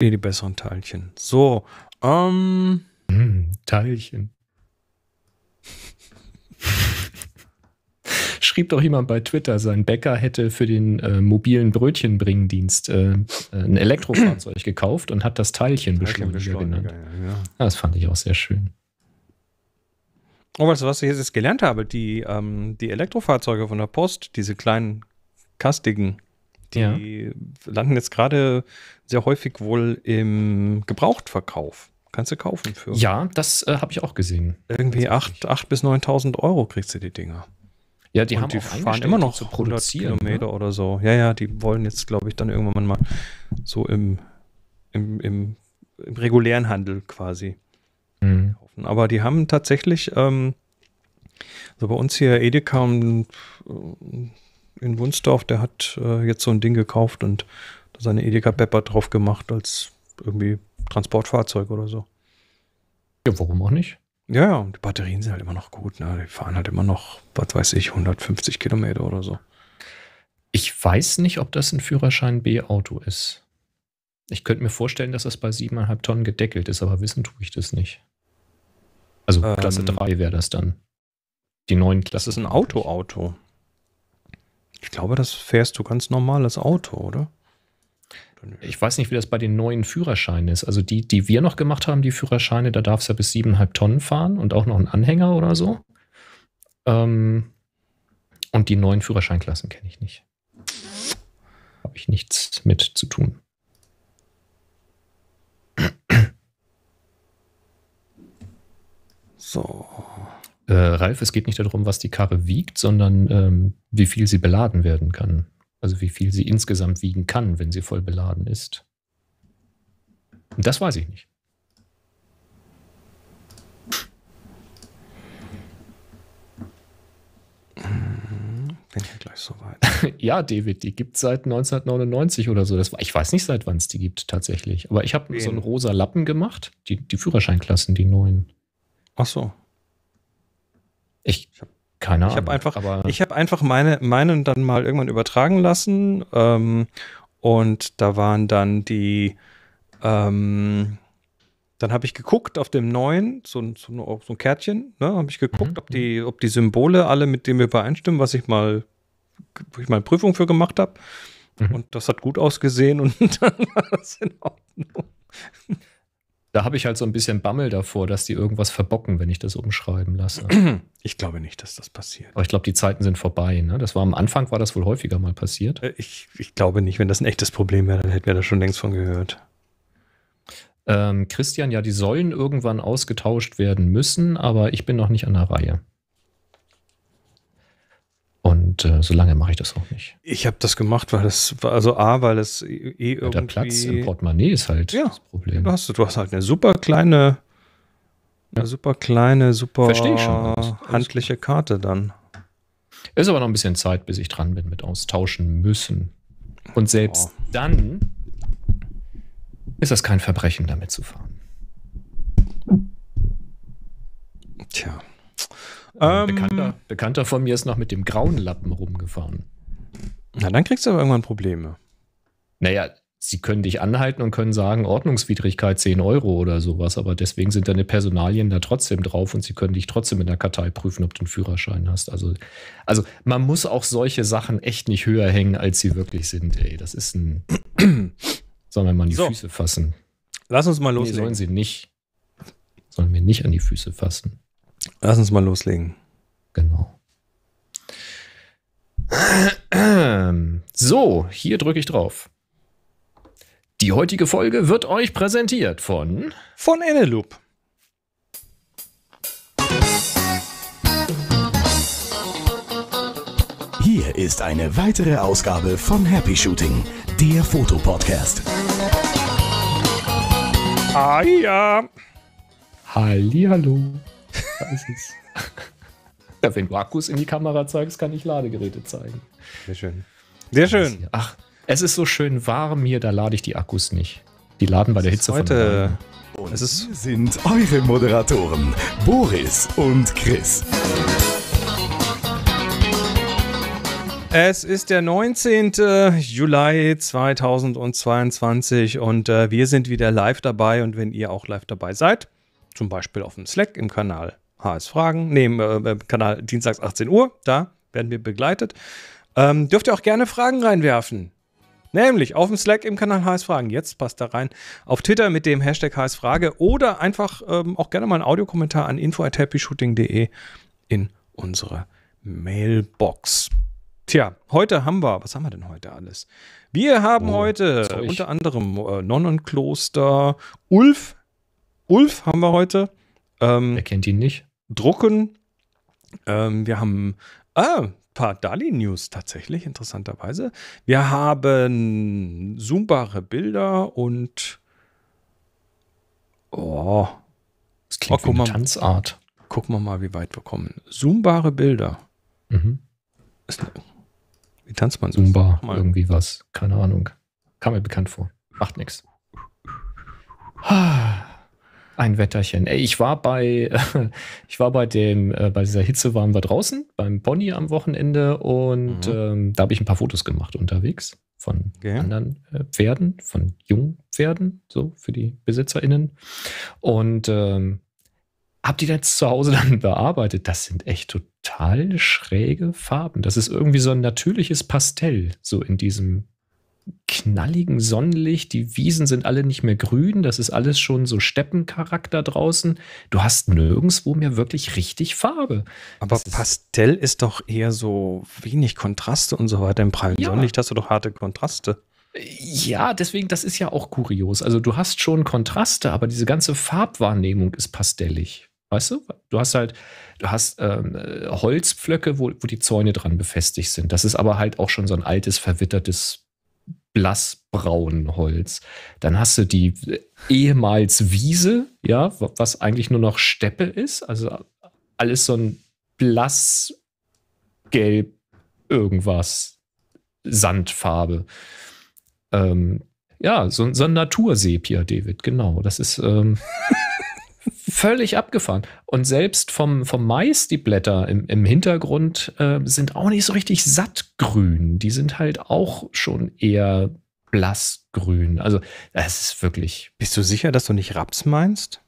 Nee, die besseren Teilchen. So, ähm. Mm, Teilchen. Schrieb doch jemand bei Twitter, sein Bäcker hätte für den äh, mobilen Brötchenbringendienst äh, äh, ein Elektrofahrzeug gekauft und hat das Teilchen, Teilchen genannt. Ja, ja. Ah, das fand ich auch sehr schön. Oh, weißt du, was ich jetzt gelernt habe? Die, ähm, die Elektrofahrzeuge von der Post, diese kleinen, kastigen, die ja. landen jetzt gerade sehr häufig wohl im Gebrauchtverkauf. Kannst du kaufen für. Ja, das äh, habe ich auch gesehen. Irgendwie 8.000 bis 9.000 Euro kriegst du die Dinger. Ja, die Und haben die fahren immer noch zu 100 ne? Kilometer ne? oder so. Ja, ja, die wollen jetzt, glaube ich, dann irgendwann mal so im, im, im, im regulären Handel quasi mhm. kaufen. Aber die haben tatsächlich, ähm, so bei uns hier Edeka und äh, in Wunsdorf, der hat äh, jetzt so ein Ding gekauft und da seine Edeka Pepper drauf gemacht als irgendwie Transportfahrzeug oder so. Ja, warum auch nicht? Ja, ja, die Batterien sind halt immer noch gut. Ne? Die fahren halt immer noch, was weiß ich, 150 Kilometer oder so. Ich weiß nicht, ob das ein Führerschein B-Auto ist. Ich könnte mir vorstellen, dass das bei 7,5 Tonnen gedeckelt ist, aber wissen tue ich das nicht. Also Klasse 3 ähm. wäre das dann. Die neuen Klasse. Das ist ein Auto-Auto. Ich glaube, das fährst du ganz normales Auto, oder? Ich weiß nicht, wie das bei den neuen Führerscheinen ist. Also die, die wir noch gemacht haben, die Führerscheine, da darf es ja bis siebeneinhalb Tonnen fahren und auch noch einen Anhänger oder so. Ähm, und die neuen Führerscheinklassen kenne ich nicht. Habe ich nichts mit zu tun. So äh, Ralf, es geht nicht darum, was die Karre wiegt, sondern ähm, wie viel sie beladen werden kann. Also wie viel sie insgesamt wiegen kann, wenn sie voll beladen ist. Und das weiß ich nicht. Hm, bin ja gleich soweit. ja, David, die gibt es seit 1999 oder so. Das, ich weiß nicht, seit wann es die gibt tatsächlich. Aber ich habe so einen rosa Lappen gemacht. Die, die Führerscheinklassen, die neuen. Ach so. Ich, habe keine Ahnung. Ich habe einfach, aber ich hab einfach meine, meinen dann mal irgendwann übertragen lassen. Ähm, und da waren dann die. Ähm, dann habe ich geguckt auf dem neuen, so, so, so ein Kärtchen, ne, habe ich geguckt, mhm. ob, die, mhm. ob die Symbole alle mit dem übereinstimmen, was ich mal, wo ich mal eine Prüfung für gemacht habe. Mhm. Und das hat gut ausgesehen und dann war das in Ordnung da habe ich halt so ein bisschen Bammel davor, dass die irgendwas verbocken, wenn ich das umschreiben lasse. Ich glaube nicht, dass das passiert. Aber ich glaube, die Zeiten sind vorbei. Ne? Das war am Anfang, war das wohl häufiger mal passiert. Äh, ich, ich glaube nicht, wenn das ein echtes Problem wäre, dann hätten wir da schon längst von gehört. Ähm, Christian, ja, die sollen irgendwann ausgetauscht werden müssen, aber ich bin noch nicht an der Reihe. Und äh, so mache ich das auch nicht. Ich habe das gemacht, weil das, also A, weil es eh, eh ja, irgendwie. Der Platz im Portemonnaie ist halt ja, das Problem. Du hast, du hast halt eine super kleine, eine super kleine, super handliche Karte dann. Ist aber noch ein bisschen Zeit, bis ich dran bin mit austauschen müssen. Und selbst oh. dann ist das kein Verbrechen, damit zu fahren. Tja. Ähm, Bekannter, Bekannter von mir ist noch mit dem grauen Lappen rumgefahren. Na, dann kriegst du aber irgendwann Probleme. Naja, sie können dich anhalten und können sagen, Ordnungswidrigkeit 10 Euro oder sowas, aber deswegen sind deine Personalien da trotzdem drauf und sie können dich trotzdem in der Kartei prüfen, ob du einen Führerschein hast. Also, also man muss auch solche Sachen echt nicht höher hängen, als sie wirklich sind, ey. Das ist ein. sollen wir mal an die so. Füße fassen? Lass uns mal loslegen. Nee, sollen sie nicht. Sollen wir nicht an die Füße fassen. Lass uns mal loslegen. Genau. So, hier drücke ich drauf. Die heutige Folge wird euch präsentiert von von Eneloop. Hier ist eine weitere Ausgabe von Happy Shooting, der Fotopodcast. Ah ja. Hallo. ja, wenn du Akkus in die Kamera zeigst, kann ich Ladegeräte zeigen. Sehr schön. Sehr schön. Ach, es ist so schön warm hier, da lade ich die Akkus nicht. Die laden bei der Hitze heute von heute. Es sind eure Moderatoren Boris und Chris. Es ist der 19. Juli 2022 und äh, wir sind wieder live dabei und wenn ihr auch live dabei seid, zum Beispiel auf dem Slack im Kanal HS Fragen, nee, äh, Kanal dienstags 18 Uhr, da werden wir begleitet. Ähm, dürft ihr auch gerne Fragen reinwerfen. Nämlich auf dem Slack im Kanal HS Fragen. Jetzt passt da rein. Auf Twitter mit dem Hashtag HS Frage oder einfach ähm, auch gerne mal einen Audiokommentar an info.happyshooting.de in unsere Mailbox. Tja, heute haben wir, was haben wir denn heute alles? Wir haben oh, heute unter anderem äh, Nonnenkloster, Ulf. Ulf haben wir heute. Ähm, Wer kennt ihn nicht? drucken. Ähm, wir haben ah, paar Dali-News tatsächlich, interessanterweise. Wir haben zoombare Bilder und oh, das klingt oh, wie eine Tanzart. gucken wir mal, wie weit wir kommen. Zoombare Bilder. Mhm. Wie tanzt man so? Zumba, irgendwie was. Keine Ahnung. Kam mir bekannt vor. Macht nichts. Ah. Ein Wetterchen. Ey, ich war bei, ich war bei dem, äh, bei dieser Hitze waren wir draußen beim Pony am Wochenende und mhm. ähm, da habe ich ein paar Fotos gemacht unterwegs von okay. anderen äh, Pferden, von jungen Pferden, so für die BesitzerInnen. Und ähm, habe die jetzt zu Hause dann bearbeitet. Das sind echt total schräge Farben. Das ist irgendwie so ein natürliches Pastell, so in diesem knalligen Sonnenlicht. Die Wiesen sind alle nicht mehr grün. Das ist alles schon so Steppencharakter draußen. Du hast nirgendwo mehr wirklich richtig Farbe. Aber das Pastell ist, ist doch eher so wenig Kontraste und so weiter. Im prallen ja. Sonnenlicht hast du doch harte Kontraste. Ja, deswegen, das ist ja auch kurios. Also du hast schon Kontraste, aber diese ganze Farbwahrnehmung ist pastellig. Weißt du? Du hast halt, du hast ähm, äh, Holzpflöcke, wo, wo die Zäune dran befestigt sind. Das ist aber halt auch schon so ein altes, verwittertes blassbraunen Holz. Dann hast du die ehemals Wiese, ja, was eigentlich nur noch Steppe ist. Also alles so ein blassgelb irgendwas, Sandfarbe. Ähm, ja, so, so ein Natursepia, David, genau. Das ist ähm, Völlig abgefahren. Und selbst vom, vom Mais, die Blätter im, im Hintergrund äh, sind auch nicht so richtig sattgrün. Die sind halt auch schon eher blassgrün. Also, es ist wirklich. Bist du sicher, dass du nicht Raps meinst?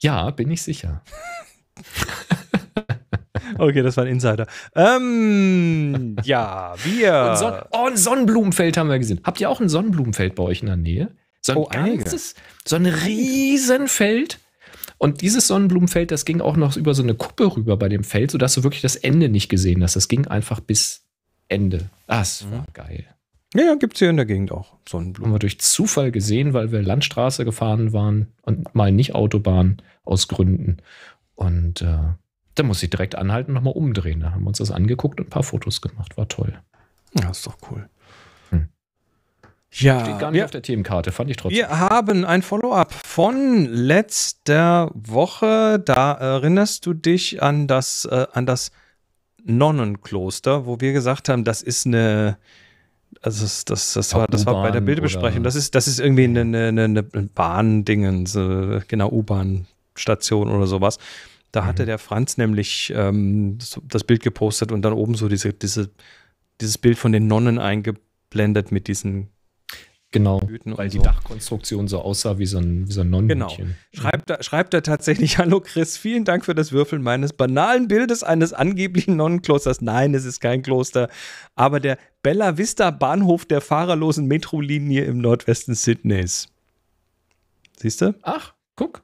Ja, bin ich sicher. okay, das war ein Insider. Ähm, ja, wir. Und, Son oh, ein Sonnenblumenfeld haben wir gesehen. Habt ihr auch ein Sonnenblumenfeld bei euch in der Nähe? So ein oh, ganzes, einige. so ein Riesenfeld. Und dieses Sonnenblumenfeld, das ging auch noch über so eine Kuppe rüber bei dem Feld, sodass du wirklich das Ende nicht gesehen hast. Das ging einfach bis Ende. Das ah, mhm. war geil. Ja, ja, gibt es hier in der Gegend auch Sonnenblumen. Haben wir durch Zufall gesehen, weil wir Landstraße gefahren waren und mal nicht Autobahn aus Gründen. Und äh, da muss ich direkt anhalten und nochmal umdrehen. Da haben wir uns das angeguckt und ein paar Fotos gemacht. War toll. Ja, ist doch cool. Ja, Steht gar nicht wir, auf der Themenkarte, fand ich trotzdem. Wir haben ein Follow-up von letzter Woche. Da erinnerst du dich an das, äh, an das Nonnenkloster, wo wir gesagt haben, das ist eine. Also das, das, das war, das war bei der Bildbesprechung. Das ist, das ist irgendwie eine, eine, eine Bahn-Dingens, so, genau, U-Bahn-Station oder sowas. Da hatte mhm. der Franz nämlich ähm, das Bild gepostet und dann oben so diese, diese, dieses Bild von den Nonnen eingeblendet mit diesen Genau, weil die so. Dachkonstruktion so aussah wie so ein, wie so ein Nonnenhütchen. Genau. Schreibt er, schreibt er tatsächlich, hallo Chris, vielen Dank für das Würfeln meines banalen Bildes eines angeblichen Nonnenklosters. Nein, es ist kein Kloster, aber der Bella Vista Bahnhof der fahrerlosen Metrolinie im Nordwesten Sydneys. Siehst du? Ach, guck.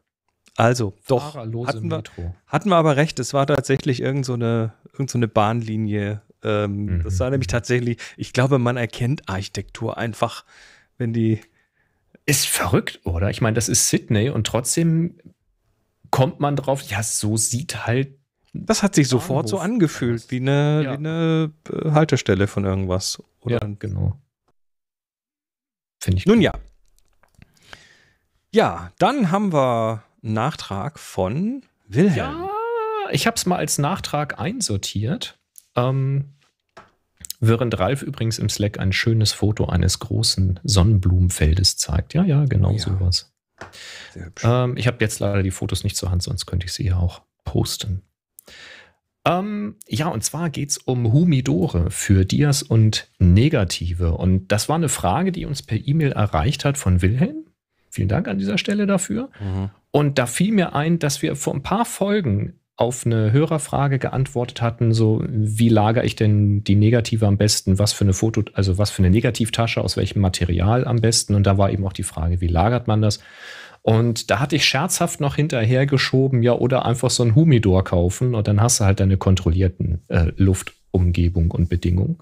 Also, doch, hatten wir, Metro. hatten wir aber recht, es war tatsächlich irgendeine so irgend so Bahnlinie. Ähm, mhm. Das war nämlich tatsächlich, ich glaube, man erkennt Architektur einfach wenn die. Ist verrückt, oder? Ich meine, das ist Sydney und trotzdem kommt man drauf, ja, so sieht halt. Das hat sich Bahnhof sofort so angefühlt, wie eine, ja. wie eine äh, Haltestelle von irgendwas. Oder? Ja, genau. Finde ich. Nun gut. ja. Ja, dann haben wir einen Nachtrag von Wilhelm. Ja, ich habe es mal als Nachtrag einsortiert. Ähm, Während Ralf übrigens im Slack ein schönes Foto eines großen Sonnenblumenfeldes zeigt. Ja, ja, genau ja. sowas. Ähm, ich habe jetzt leider die Fotos nicht zur Hand, sonst könnte ich sie ja auch posten. Ähm, ja, und zwar geht es um Humidore für Dias und Negative. Und das war eine Frage, die uns per E-Mail erreicht hat von Wilhelm. Vielen Dank an dieser Stelle dafür. Mhm. Und da fiel mir ein, dass wir vor ein paar Folgen auf eine Hörerfrage geantwortet hatten, so wie lagere ich denn die Negative am besten, was für eine Foto, also was für eine Negativtasche, aus welchem Material am besten. Und da war eben auch die Frage, wie lagert man das? Und da hatte ich scherzhaft noch hinterhergeschoben, ja, oder einfach so ein Humidor kaufen und dann hast du halt deine kontrollierten äh, Luftumgebung und Bedingungen.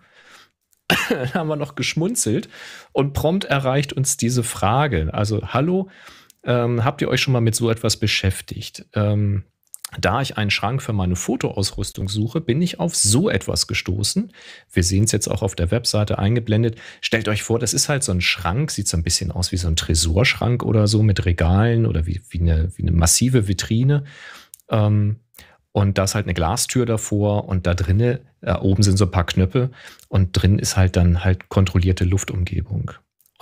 dann haben wir noch geschmunzelt und prompt erreicht uns diese Frage. Also, hallo, ähm, habt ihr euch schon mal mit so etwas beschäftigt? Ähm, da ich einen Schrank für meine Fotoausrüstung suche, bin ich auf so etwas gestoßen. Wir sehen es jetzt auch auf der Webseite eingeblendet. Stellt euch vor, das ist halt so ein Schrank, sieht so ein bisschen aus wie so ein Tresorschrank oder so mit Regalen oder wie, wie, eine, wie eine massive Vitrine. Ähm, und da ist halt eine Glastür davor und da drinnen, da äh, oben sind so ein paar Knöpfe und drin ist halt dann halt kontrollierte Luftumgebung.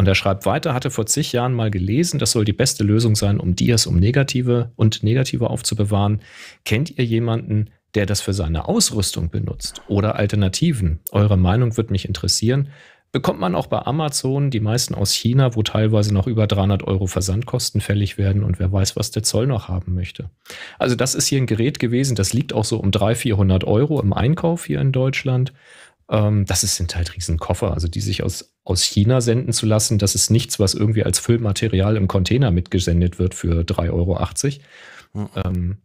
Und er schreibt weiter, hatte vor zig Jahren mal gelesen, das soll die beste Lösung sein, um Dias um negative und negative aufzubewahren. Kennt ihr jemanden, der das für seine Ausrüstung benutzt oder Alternativen? Eure Meinung würde mich interessieren. Bekommt man auch bei Amazon die meisten aus China, wo teilweise noch über 300 Euro Versandkosten fällig werden und wer weiß, was der Zoll noch haben möchte. Also das ist hier ein Gerät gewesen, das liegt auch so um 300, 400 Euro im Einkauf hier in Deutschland ähm, das sind halt Riesenkoffer, also die sich aus, aus China senden zu lassen, das ist nichts, was irgendwie als Füllmaterial im Container mitgesendet wird für 3,80 Euro. Mhm. Ähm,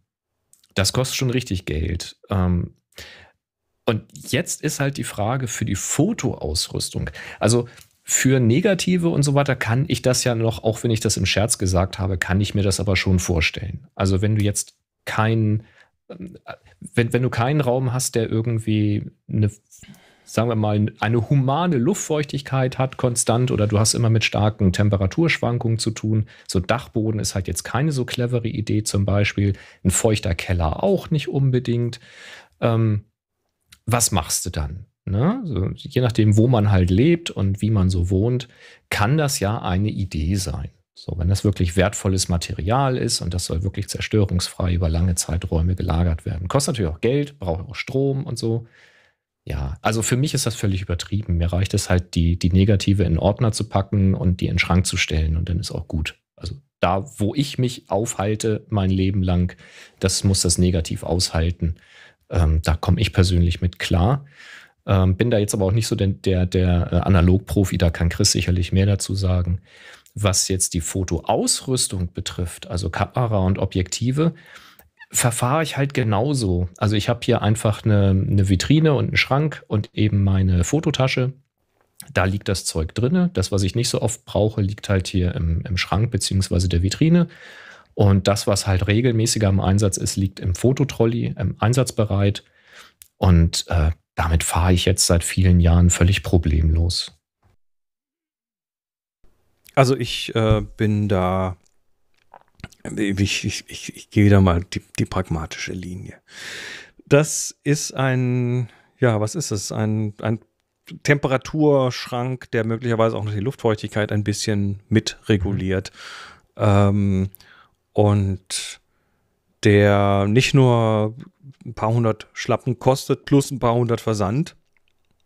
das kostet schon richtig Geld. Ähm, und jetzt ist halt die Frage für die Fotoausrüstung. Also für Negative und so weiter kann ich das ja noch, auch wenn ich das im Scherz gesagt habe, kann ich mir das aber schon vorstellen. Also wenn du jetzt keinen, wenn, wenn du keinen Raum hast, der irgendwie eine sagen wir mal, eine humane Luftfeuchtigkeit hat konstant oder du hast immer mit starken Temperaturschwankungen zu tun. So Dachboden ist halt jetzt keine so clevere Idee zum Beispiel. Ein feuchter Keller auch nicht unbedingt. Ähm, was machst du dann? Ne? So, je nachdem, wo man halt lebt und wie man so wohnt, kann das ja eine Idee sein. So, wenn das wirklich wertvolles Material ist und das soll wirklich zerstörungsfrei über lange Zeiträume gelagert werden. Kostet natürlich auch Geld, braucht auch Strom und so. Ja, also für mich ist das völlig übertrieben. Mir reicht es halt, die, die Negative in Ordner zu packen und die in den Schrank zu stellen und dann ist auch gut. Also da, wo ich mich aufhalte, mein Leben lang, das muss das Negativ aushalten. Ähm, da komme ich persönlich mit klar. Ähm, bin da jetzt aber auch nicht so der, der, der äh, Analogprofi, da kann Chris sicherlich mehr dazu sagen. Was jetzt die Fotoausrüstung betrifft, also Kamera und Objektive, verfahre ich halt genauso. Also ich habe hier einfach eine, eine Vitrine und einen Schrank und eben meine Fototasche. Da liegt das Zeug drinne. Das, was ich nicht so oft brauche, liegt halt hier im, im Schrank bzw. der Vitrine. Und das, was halt regelmäßiger im Einsatz ist, liegt im Fototrolley, im Einsatzbereit. Und äh, damit fahre ich jetzt seit vielen Jahren völlig problemlos. Also ich äh, bin da ich, ich, ich, ich gehe wieder mal die, die pragmatische Linie. Das ist ein, ja, was ist es? Ein, ein Temperaturschrank, der möglicherweise auch noch die Luftfeuchtigkeit ein bisschen mitreguliert. Mhm. Ähm, und der nicht nur ein paar hundert Schlappen kostet, plus ein paar hundert Versand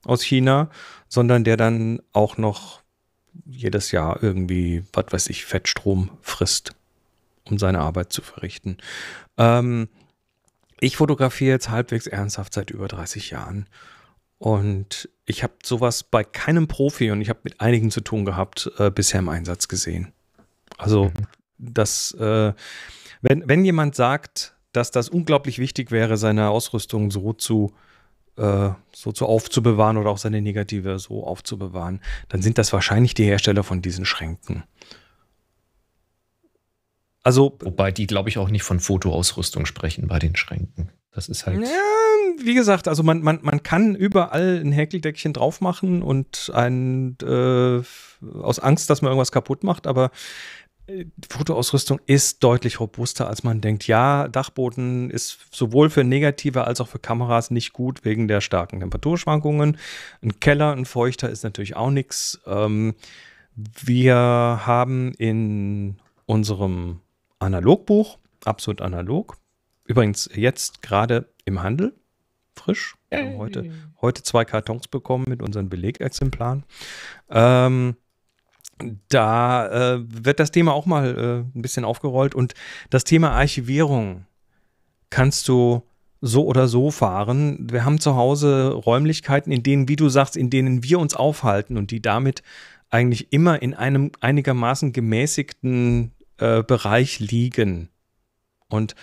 aus China, sondern der dann auch noch jedes Jahr irgendwie, was weiß ich, Fettstrom frisst um seine Arbeit zu verrichten. Ähm, ich fotografiere jetzt halbwegs ernsthaft seit über 30 Jahren. Und ich habe sowas bei keinem Profi und ich habe mit einigen zu tun gehabt, äh, bisher im Einsatz gesehen. Also, mhm. dass, äh, wenn, wenn jemand sagt, dass das unglaublich wichtig wäre, seine Ausrüstung so zu, äh, so zu aufzubewahren oder auch seine negative so aufzubewahren, dann sind das wahrscheinlich die Hersteller von diesen Schränken. Also, Wobei die, glaube ich, auch nicht von Fotoausrüstung sprechen bei den Schränken. Das ist halt. Ja, wie gesagt, also man, man, man kann überall ein Häkeldeckchen drauf machen und ein, äh, aus Angst, dass man irgendwas kaputt macht, aber äh, Fotoausrüstung ist deutlich robuster, als man denkt. Ja, Dachboden ist sowohl für negative als auch für Kameras nicht gut wegen der starken Temperaturschwankungen. Ein Keller, ein feuchter ist natürlich auch nichts. Ähm, wir haben in unserem Analogbuch, absolut analog. Übrigens jetzt gerade im Handel, frisch. Hey. Heute, heute zwei Kartons bekommen mit unseren Belegexemplaren. Ähm, da äh, wird das Thema auch mal äh, ein bisschen aufgerollt und das Thema Archivierung kannst du so oder so fahren. Wir haben zu Hause Räumlichkeiten, in denen, wie du sagst, in denen wir uns aufhalten und die damit eigentlich immer in einem einigermaßen gemäßigten äh, Bereich liegen. Und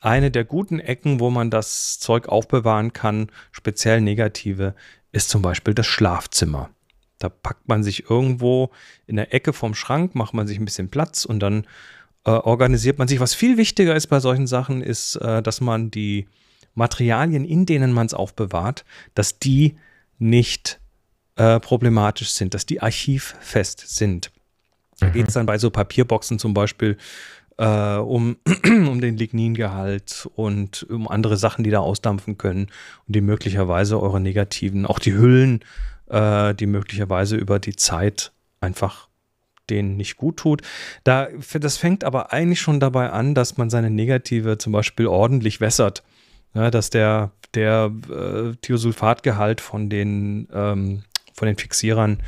eine der guten Ecken, wo man das Zeug aufbewahren kann, speziell negative, ist zum Beispiel das Schlafzimmer. Da packt man sich irgendwo in der Ecke vom Schrank, macht man sich ein bisschen Platz und dann äh, organisiert man sich. Was viel wichtiger ist bei solchen Sachen, ist, äh, dass man die Materialien, in denen man es aufbewahrt, dass die nicht äh, problematisch sind, dass die archivfest sind. Da mhm. geht es dann bei so Papierboxen zum Beispiel äh, um, um den Ligningehalt und um andere Sachen, die da ausdampfen können und die möglicherweise eure negativen, auch die Hüllen, äh, die möglicherweise über die Zeit einfach denen nicht gut tut. Da, das fängt aber eigentlich schon dabei an, dass man seine Negative zum Beispiel ordentlich wässert. Ja, dass der, der äh, Thiosulfatgehalt von den, ähm, von den Fixierern äh,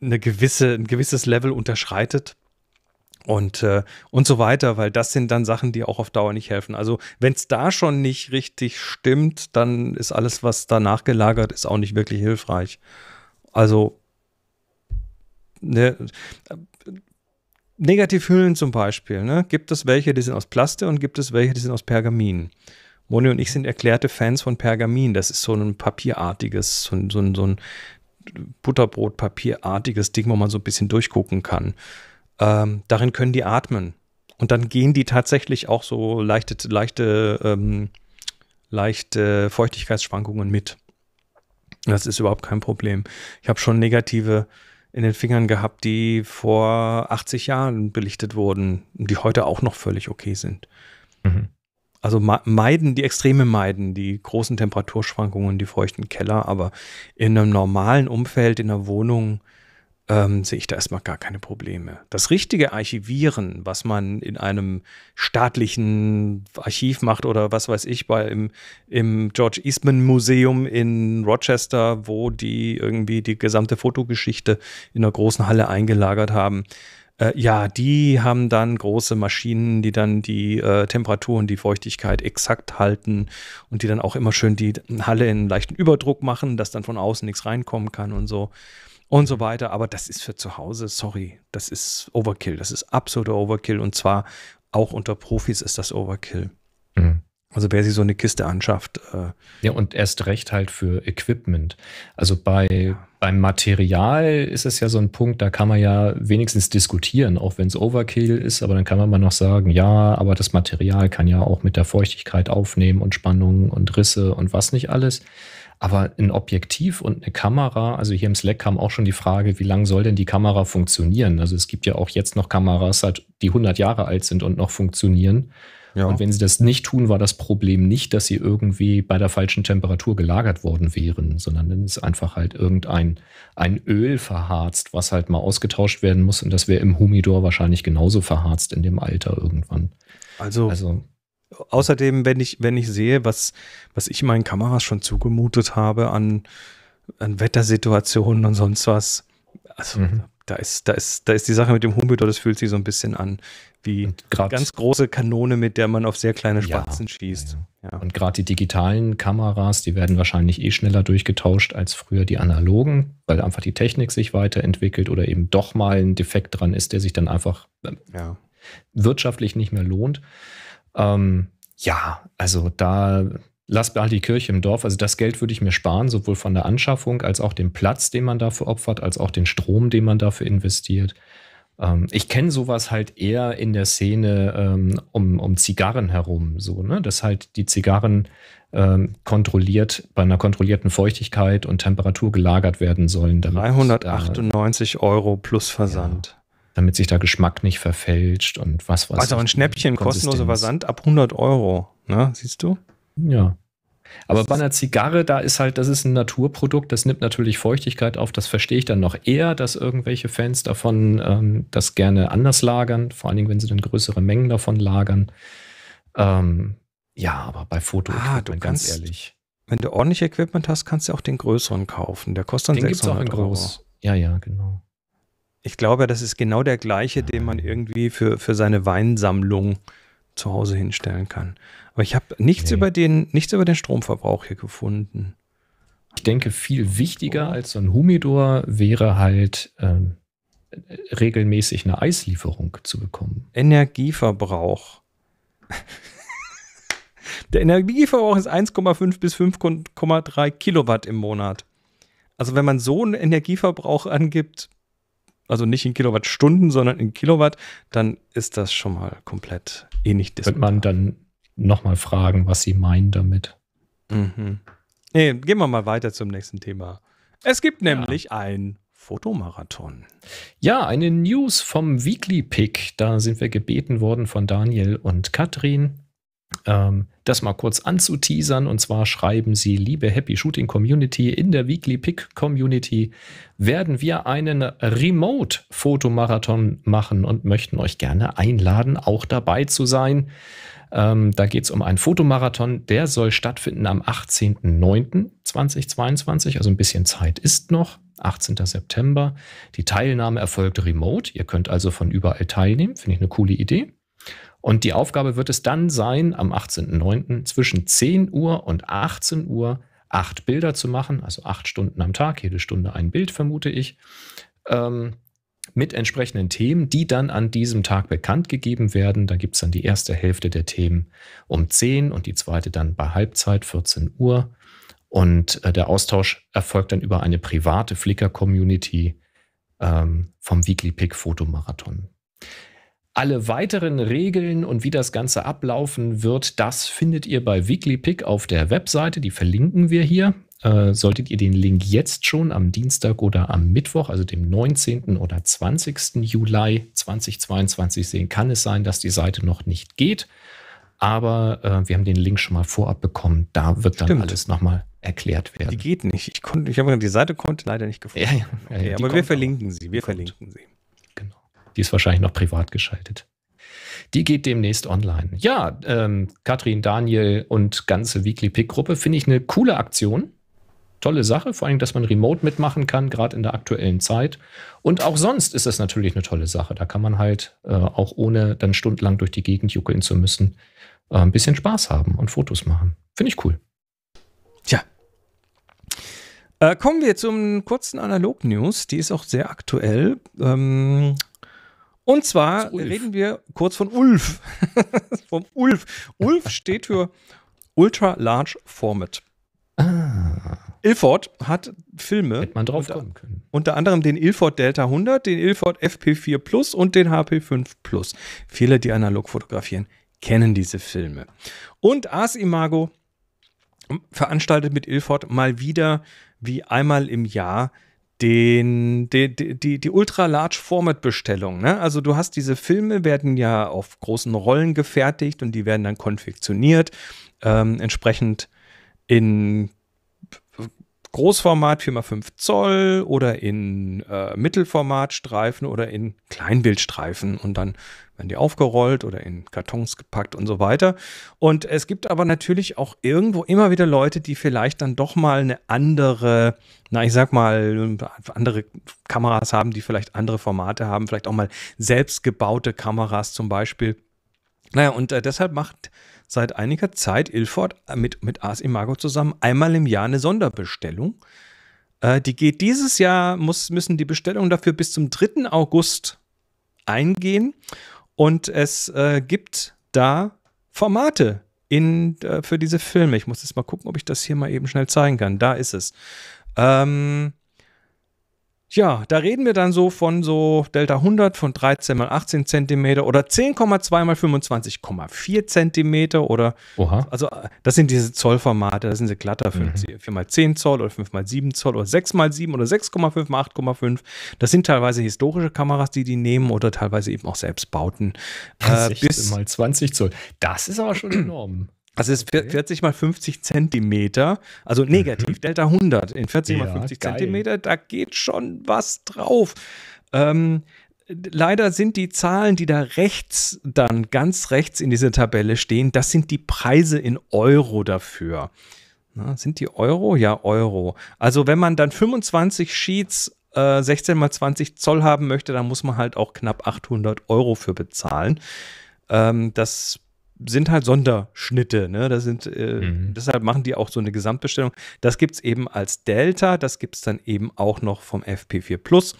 eine gewisse, ein gewisses Level unterschreitet und, äh, und so weiter, weil das sind dann Sachen, die auch auf Dauer nicht helfen. Also wenn es da schon nicht richtig stimmt, dann ist alles, was danach gelagert ist, auch nicht wirklich hilfreich. Also ne, Negativhüllen zum Beispiel, ne? gibt es welche, die sind aus Plaste und gibt es welche, die sind aus Pergamin. Moni und ich sind erklärte Fans von Pergamin. Das ist so ein papierartiges, so ein, so ein, so ein Butterbrotpapierartiges Ding, wo man so ein bisschen durchgucken kann. Ähm, darin können die atmen. Und dann gehen die tatsächlich auch so leichte, leichte, ähm, leichte Feuchtigkeitsschwankungen mit. Das ist überhaupt kein Problem. Ich habe schon negative in den Fingern gehabt, die vor 80 Jahren belichtet wurden, die heute auch noch völlig okay sind. Mhm also meiden, die Extreme meiden, die großen Temperaturschwankungen, die feuchten Keller, aber in einem normalen Umfeld, in einer Wohnung, ähm, sehe ich da erstmal gar keine Probleme. Das richtige Archivieren, was man in einem staatlichen Archiv macht oder was weiß ich, bei im, im George Eastman Museum in Rochester, wo die irgendwie die gesamte Fotogeschichte in einer großen Halle eingelagert haben, äh, ja, die haben dann große Maschinen, die dann die äh, Temperatur und die Feuchtigkeit exakt halten und die dann auch immer schön die Halle in leichten Überdruck machen, dass dann von außen nichts reinkommen kann und so und so weiter. Aber das ist für zu Hause, sorry, das ist Overkill. Das ist absoluter Overkill. Und zwar auch unter Profis ist das Overkill. Mhm. Also wer sich so eine Kiste anschafft. Äh ja, und erst recht halt für Equipment. Also bei, ja. beim Material ist es ja so ein Punkt, da kann man ja wenigstens diskutieren, auch wenn es Overkill ist, aber dann kann man mal noch sagen, ja, aber das Material kann ja auch mit der Feuchtigkeit aufnehmen und Spannungen und Risse und was nicht alles. Aber ein Objektiv und eine Kamera, also hier im Slack kam auch schon die Frage, wie lange soll denn die Kamera funktionieren? Also es gibt ja auch jetzt noch Kameras, halt, die 100 Jahre alt sind und noch funktionieren. Ja. Und wenn sie das nicht tun, war das Problem nicht, dass sie irgendwie bei der falschen Temperatur gelagert worden wären, sondern dann ist einfach halt irgendein ein Öl verharzt, was halt mal ausgetauscht werden muss. Und das wäre im Humidor wahrscheinlich genauso verharzt in dem Alter irgendwann. Also, also außerdem, wenn ich, wenn ich sehe, was, was ich meinen Kameras schon zugemutet habe an, an Wettersituationen und sonst was, also mhm da ist, da ist, da ist die Sache mit dem Humidor, das fühlt sich so ein bisschen an wie grad, ganz große Kanone, mit der man auf sehr kleine Spatzen ja, schießt. Ja. Ja. Und gerade die digitalen Kameras, die werden wahrscheinlich eh schneller durchgetauscht als früher die analogen, weil einfach die Technik sich weiterentwickelt oder eben doch mal ein Defekt dran ist, der sich dann einfach ähm, wirtschaftlich nicht mehr lohnt. Ähm, ja, also da, lass mal die Kirche im Dorf. Also das Geld würde ich mir sparen, sowohl von der Anschaffung als auch dem Platz, den man dafür opfert, als auch den Strom, den man dafür investiert. Ähm, ich kenne sowas halt eher in der Szene ähm, um, um Zigarren herum, so, ne? Dass halt die Zigarren ähm, kontrolliert, bei einer kontrollierten Feuchtigkeit und Temperatur gelagert werden sollen. 398 da, Euro plus Versand. Ja, damit sich da Geschmack nicht verfälscht und was weiß ich. Also ein Schnäppchen, kostenloser Versand ab 100 Euro, ne? Siehst du? Ja. Aber bei einer Zigarre, da ist halt, das ist ein Naturprodukt, das nimmt natürlich Feuchtigkeit auf. Das verstehe ich dann noch eher, dass irgendwelche Fans davon ähm, das gerne anders lagern, vor allen Dingen, wenn sie dann größere Mengen davon lagern. Ähm, ja, aber bei Foto, ah, du kannst, ganz ehrlich. Wenn du ordentlich Equipment hast, kannst du auch den größeren kaufen. Der kostet dann den 600 gibt's auch in Euro. Groß. Ja, ja, genau. Ich glaube, das ist genau der gleiche, ja. den man irgendwie für, für seine Weinsammlung zu Hause hinstellen kann. Aber ich habe nichts, okay. Über den, nichts über den Stromverbrauch hier gefunden. Ich denke, viel wichtiger als so ein Humidor wäre halt ähm, regelmäßig eine Eislieferung zu bekommen. Energieverbrauch. Der Energieverbrauch ist 1,5 bis 5,3 Kilowatt im Monat. Also wenn man so einen Energieverbrauch angibt, also nicht in Kilowattstunden, sondern in Kilowatt, dann ist das schon mal komplett ähnlich. Eh Könnte man dann nochmal fragen, was sie meinen damit. Mhm. Nee, gehen wir mal weiter zum nächsten Thema. Es gibt nämlich ja. ein Fotomarathon. Ja, eine News vom Weekly Pick. Da sind wir gebeten worden von Daniel und Katrin. Ähm, das mal kurz anzuteasern. Und zwar schreiben sie, liebe Happy Shooting Community, in der Weekly Pick Community werden wir einen Remote-Fotomarathon machen und möchten euch gerne einladen, auch dabei zu sein. Ähm, da geht es um einen Fotomarathon. Der soll stattfinden am 18.09.2022. Also ein bisschen Zeit ist noch. 18. September. Die Teilnahme erfolgt remote. Ihr könnt also von überall teilnehmen. Finde ich eine coole Idee. Und die Aufgabe wird es dann sein, am 18.09. zwischen 10 Uhr und 18 Uhr acht Bilder zu machen, also acht Stunden am Tag, jede Stunde ein Bild, vermute ich. Ähm, mit entsprechenden Themen, die dann an diesem Tag bekannt gegeben werden. Da gibt es dann die erste Hälfte der Themen um 10 und die zweite dann bei Halbzeit, 14 Uhr. Und äh, der Austausch erfolgt dann über eine private Flickr-Community ähm, vom Weekly Pick Fotomarathon. Alle weiteren Regeln und wie das Ganze ablaufen wird, das findet ihr bei Weekly Pick auf der Webseite. Die verlinken wir hier äh, solltet ihr den Link jetzt schon am Dienstag oder am Mittwoch, also dem 19. oder 20. Juli 2022 sehen, kann es sein, dass die Seite noch nicht geht. Aber äh, wir haben den Link schon mal vorab bekommen. Da wird dann Stimmt. alles nochmal erklärt werden. Die geht nicht. Ich konnte, ich habe die Seite konnte leider nicht gefunden. Ja, ja, okay, aber wir verlinken auch. sie. Wir kommt. sie. Genau. Die ist wahrscheinlich noch privat geschaltet. Die geht demnächst online. Ja, ähm, Katrin, Daniel und ganze Weekly Pick Gruppe finde ich eine coole Aktion tolle Sache, vor allem, dass man remote mitmachen kann, gerade in der aktuellen Zeit. Und auch sonst ist das natürlich eine tolle Sache. Da kann man halt äh, auch ohne dann stundenlang durch die Gegend juckeln zu müssen, äh, ein bisschen Spaß haben und Fotos machen. Finde ich cool. Tja. Äh, kommen wir zum kurzen Analog-News. Die ist auch sehr aktuell. Ähm, und zwar reden wir kurz von Ulf. Vom Ulf. Ulf steht für Ultra Large Format. Ah. Ilford hat Filme. Hätte man drauf unter, können. Unter anderem den Ilford Delta 100, den Ilford FP4 Plus und den HP5 Plus. Viele, die analog fotografieren, kennen diese Filme. Und Ars Imago veranstaltet mit Ilford mal wieder wie einmal im Jahr den, die, die, die Ultra-Large-Format-Bestellung. Ne? Also du hast diese Filme, werden ja auf großen Rollen gefertigt und die werden dann konfektioniert, ähm, entsprechend in Großformat 4x5 Zoll oder in äh, Mittelformatstreifen oder in Kleinbildstreifen und dann werden die aufgerollt oder in Kartons gepackt und so weiter. Und es gibt aber natürlich auch irgendwo immer wieder Leute, die vielleicht dann doch mal eine andere, na ich sag mal, andere Kameras haben, die vielleicht andere Formate haben, vielleicht auch mal selbstgebaute Kameras zum Beispiel naja, und äh, deshalb macht seit einiger Zeit Ilford äh, mit, mit AS Imago zusammen einmal im Jahr eine Sonderbestellung. Äh, die geht dieses Jahr, muss, müssen die Bestellungen dafür bis zum 3. August eingehen. Und es äh, gibt da Formate in, äh, für diese Filme. Ich muss jetzt mal gucken, ob ich das hier mal eben schnell zeigen kann. Da ist es. Ähm, ja, da reden wir dann so von so Delta 100 von 13 mal 18 Zentimeter oder 10,2 mal 25,4 Zentimeter oder Oha. also äh, das sind diese Zollformate, das sind sie glatter 4 mhm. mal 10 Zoll oder 5 mal 7 Zoll oder 6 mal 7 oder 6,5 mal 8,5. Das sind teilweise historische Kameras, die die nehmen oder teilweise eben auch Selbstbauten. Äh, bis mal 20 Zoll. Das ist aber schon enorm. Also es ist okay. 40 mal 50 Zentimeter, also negativ, mhm. Delta 100 in 40 ja, mal 50 geil. Zentimeter, da geht schon was drauf. Ähm, leider sind die Zahlen, die da rechts dann ganz rechts in dieser Tabelle stehen, das sind die Preise in Euro dafür. Na, sind die Euro? Ja, Euro. Also wenn man dann 25 Sheets 16 äh, mal 20 Zoll haben möchte, dann muss man halt auch knapp 800 Euro für bezahlen. Ähm, das sind halt Sonderschnitte. Ne? Das sind, äh, mhm. Deshalb machen die auch so eine Gesamtbestellung. Das gibt es eben als Delta, das gibt es dann eben auch noch vom FP4 Plus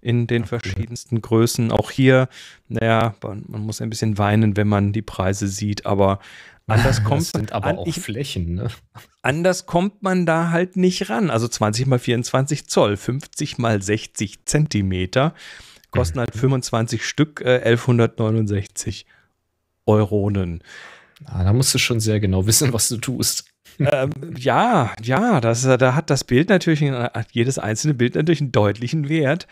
in den okay. verschiedensten Größen. Auch hier, naja, man, man, muss ein bisschen weinen, wenn man die Preise sieht, aber anders kommt das sind aber an, auch ich, Flächen, ne? Anders kommt man da halt nicht ran. Also 20 mal 24 Zoll, 50 mal 60 Zentimeter kosten mhm. halt 25 Stück äh, 1169. Neuronen. Ah, da musst du schon sehr genau wissen, was du tust. ähm, ja, ja, das, äh, da hat das Bild natürlich, jedes einzelne Bild natürlich einen deutlichen Wert.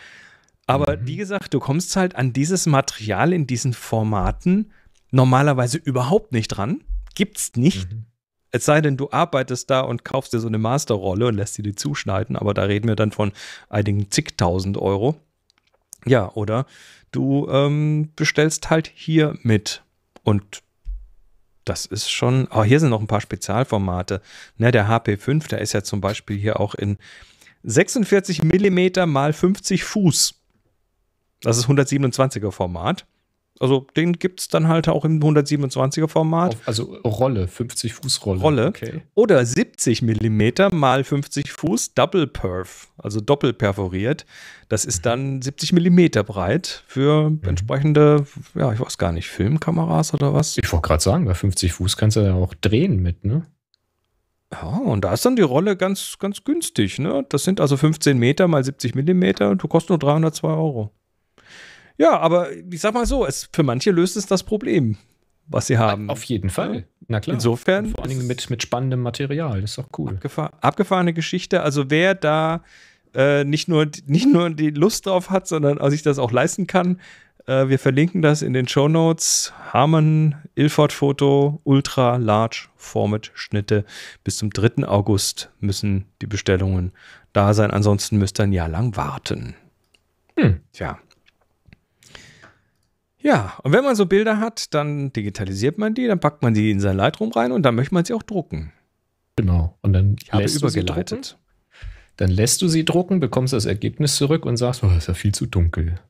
Aber mhm. wie gesagt, du kommst halt an dieses Material in diesen Formaten normalerweise überhaupt nicht dran. Gibt's nicht. Mhm. Es sei denn, du arbeitest da und kaufst dir so eine Masterrolle und lässt sie dir zuschneiden, aber da reden wir dann von einigen zigtausend Euro. Ja, oder du ähm, bestellst halt hier mit und das ist schon, oh, hier sind noch ein paar Spezialformate. Ne, der HP5, der ist ja zum Beispiel hier auch in 46 mm mal 50 Fuß. Das ist 127er Format. Also den gibt es dann halt auch im 127er Format. Auf, also Rolle, 50 Fuß Rolle. Rolle. Okay. Oder 70 mm mal 50 Fuß Double Perf, also doppelt perforiert. Das ist dann 70 mm breit für mhm. entsprechende, ja, ich weiß gar nicht, Filmkameras oder was. Ich wollte gerade sagen, bei 50 Fuß kannst du ja auch drehen mit, ne? Ja, und da ist dann die Rolle ganz, ganz günstig, ne? Das sind also 15 Meter mal 70 Millimeter und du kostest nur 302 Euro. Ja, aber ich sag mal so, es, für manche löst es das Problem, was sie haben. Auf jeden Fall. Na klar. Insofern. Und vor allen Dingen mit, mit spannendem Material, das ist doch cool. Abgefahr abgefahrene Geschichte. Also wer da äh, nicht, nur, nicht nur die Lust drauf hat, sondern sich das auch leisten kann, äh, wir verlinken das in den Show Notes. Harman, Ilford Foto, Ultra Large Format Schnitte. Bis zum 3. August müssen die Bestellungen da sein. Ansonsten müsst ihr ein Jahr lang warten. Hm. Tja. Ja, und wenn man so Bilder hat, dann digitalisiert man die, dann packt man die in sein Lightroom rein und dann möchte man sie auch drucken. Genau. Und dann ich habe übergeleitet. Dann lässt du sie drucken, bekommst das Ergebnis zurück und sagst, oh, ist ja viel zu dunkel.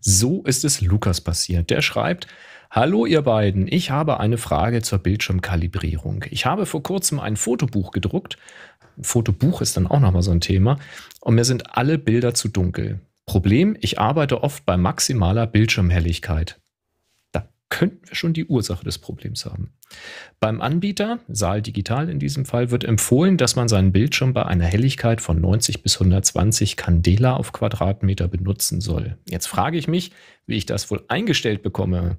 So ist es Lukas passiert. Der schreibt, Hallo ihr beiden, ich habe eine Frage zur Bildschirmkalibrierung. Ich habe vor kurzem ein Fotobuch gedruckt. Fotobuch ist dann auch nochmal so ein Thema. Und mir sind alle Bilder zu dunkel. Problem, ich arbeite oft bei maximaler Bildschirmhelligkeit. Da könnten wir schon die Ursache des Problems haben. Beim Anbieter, Saal Digital in diesem Fall, wird empfohlen, dass man seinen Bildschirm bei einer Helligkeit von 90 bis 120 Candela auf Quadratmeter benutzen soll. Jetzt frage ich mich, wie ich das wohl eingestellt bekomme.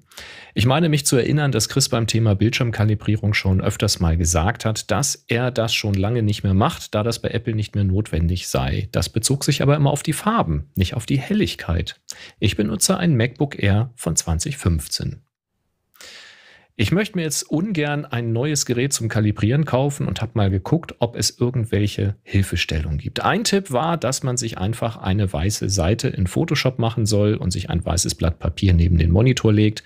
Ich meine mich zu erinnern, dass Chris beim Thema Bildschirmkalibrierung schon öfters mal gesagt hat, dass er das schon lange nicht mehr macht, da das bei Apple nicht mehr notwendig sei. Das bezog sich aber immer auf die Farben, nicht auf die Helligkeit. Ich benutze ein MacBook Air von 2015. Ich möchte mir jetzt ungern ein neues Gerät zum Kalibrieren kaufen und habe mal geguckt, ob es irgendwelche Hilfestellungen gibt. Ein Tipp war, dass man sich einfach eine weiße Seite in Photoshop machen soll und sich ein weißes Blatt Papier neben den Monitor legt.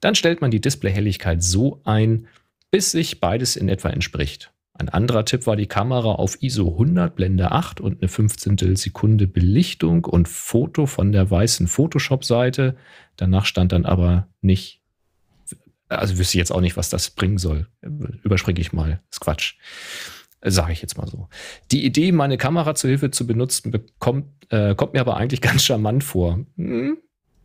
Dann stellt man die Displayhelligkeit so ein, bis sich beides in etwa entspricht. Ein anderer Tipp war die Kamera auf ISO 100 Blende 8 und eine 15. Sekunde Belichtung und Foto von der weißen Photoshop-Seite. Danach stand dann aber nicht also wüsste ich jetzt auch nicht, was das bringen soll. Überspringe ich mal. Das ist Quatsch. Sage ich jetzt mal so. Die Idee, meine Kamera zur Hilfe zu benutzen, bekommt, äh, kommt mir aber eigentlich ganz charmant vor. Hm?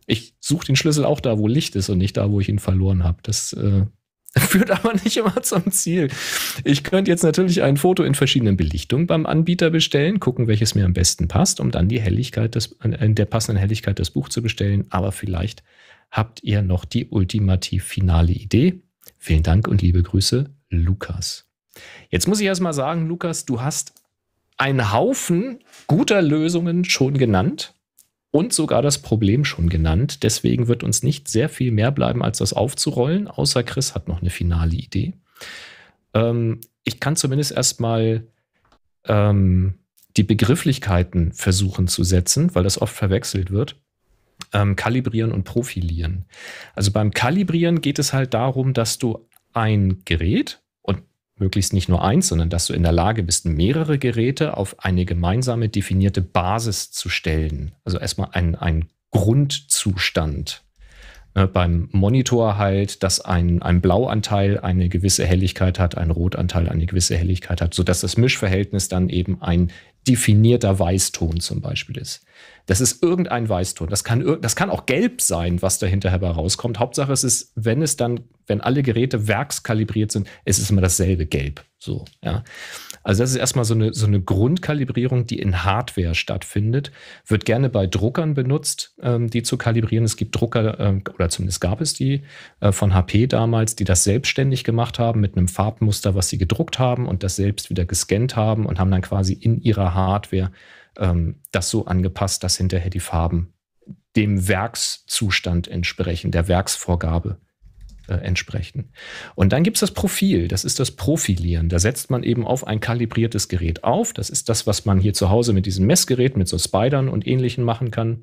Ich suche den Schlüssel auch da, wo Licht ist und nicht da, wo ich ihn verloren habe. Das äh, führt aber nicht immer zum Ziel. Ich könnte jetzt natürlich ein Foto in verschiedenen Belichtungen beim Anbieter bestellen, gucken, welches mir am besten passt, um dann die Helligkeit des, in der passenden Helligkeit das Buch zu bestellen. Aber vielleicht Habt ihr noch die ultimativ finale Idee? Vielen Dank und liebe Grüße, Lukas. Jetzt muss ich erstmal sagen, Lukas, du hast einen Haufen guter Lösungen schon genannt und sogar das Problem schon genannt. Deswegen wird uns nicht sehr viel mehr bleiben, als das aufzurollen, außer Chris hat noch eine finale Idee. Ähm, ich kann zumindest erstmal ähm, die Begrifflichkeiten versuchen zu setzen, weil das oft verwechselt wird ähm, Kalibrieren und Profilieren. Also beim Kalibrieren geht es halt darum, dass du ein Gerät und möglichst nicht nur eins, sondern dass du in der Lage bist, mehrere Geräte auf eine gemeinsame definierte Basis zu stellen. Also erstmal ein, ein Grundzustand. Ne, beim Monitor halt, dass ein, ein Blauanteil eine gewisse Helligkeit hat, ein Rotanteil eine gewisse Helligkeit hat, sodass das Mischverhältnis dann eben ein definierter Weißton zum Beispiel ist. Das ist irgendein Weißton. Das kann, das kann auch gelb sein, was dahinter herauskommt. Hauptsache es ist, wenn es dann, wenn alle Geräte werkskalibriert sind, es ist immer dasselbe Gelb. So, ja. Also das ist erstmal so eine, so eine Grundkalibrierung, die in Hardware stattfindet. Wird gerne bei Druckern benutzt, ähm, die zu kalibrieren. Es gibt Drucker, äh, oder zumindest gab es die äh, von HP damals, die das selbstständig gemacht haben mit einem Farbmuster, was sie gedruckt haben und das selbst wieder gescannt haben und haben dann quasi in ihrer Hardware ähm, das so angepasst, dass hinterher die Farben dem Werkszustand entsprechen, der Werksvorgabe äh, entsprechen. Und dann gibt es das Profil, das ist das Profilieren. Da setzt man eben auf ein kalibriertes Gerät auf. Das ist das, was man hier zu Hause mit diesem Messgerät, mit so Spidern und ähnlichen machen kann.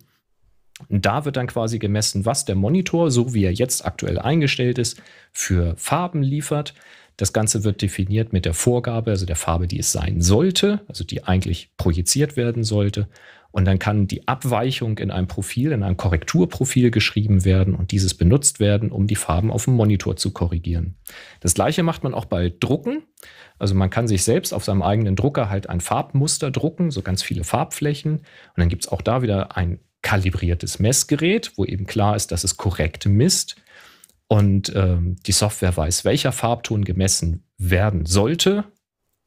Und da wird dann quasi gemessen, was der Monitor, so wie er jetzt aktuell eingestellt ist, für Farben liefert. Das Ganze wird definiert mit der Vorgabe, also der Farbe, die es sein sollte, also die eigentlich projiziert werden sollte. Und dann kann die Abweichung in einem Profil, in einem Korrekturprofil geschrieben werden und dieses benutzt werden, um die Farben auf dem Monitor zu korrigieren. Das gleiche macht man auch bei Drucken. Also man kann sich selbst auf seinem eigenen Drucker halt ein Farbmuster drucken, so ganz viele Farbflächen. Und dann gibt es auch da wieder ein kalibriertes Messgerät, wo eben klar ist, dass es korrekt misst. Und ähm, die Software weiß, welcher Farbton gemessen werden sollte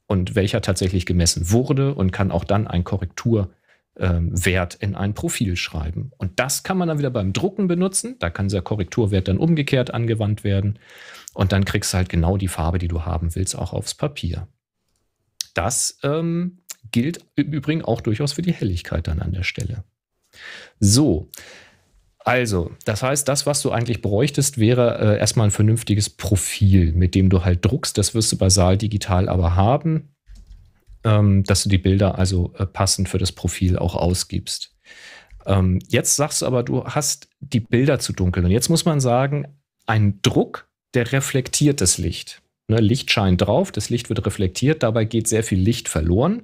und welcher tatsächlich gemessen wurde und kann auch dann ein Korrektur ähm, Wert in ein Profil schreiben. Und das kann man dann wieder beim Drucken benutzen. Da kann dieser Korrekturwert dann umgekehrt angewandt werden. Und dann kriegst du halt genau die Farbe, die du haben willst, auch aufs Papier. Das ähm, gilt im Übrigen auch durchaus für die Helligkeit dann an der Stelle. So, also, das heißt, das, was du eigentlich bräuchtest, wäre äh, erstmal ein vernünftiges Profil, mit dem du halt druckst. Das wirst du bei Saal Digital aber haben ähm, dass du die Bilder also äh, passend für das Profil auch ausgibst. Ähm, jetzt sagst du aber, du hast die Bilder zu dunkel. Und jetzt muss man sagen, ein Druck, der reflektiert das Licht. Ne, Licht scheint drauf, das Licht wird reflektiert, dabei geht sehr viel Licht verloren.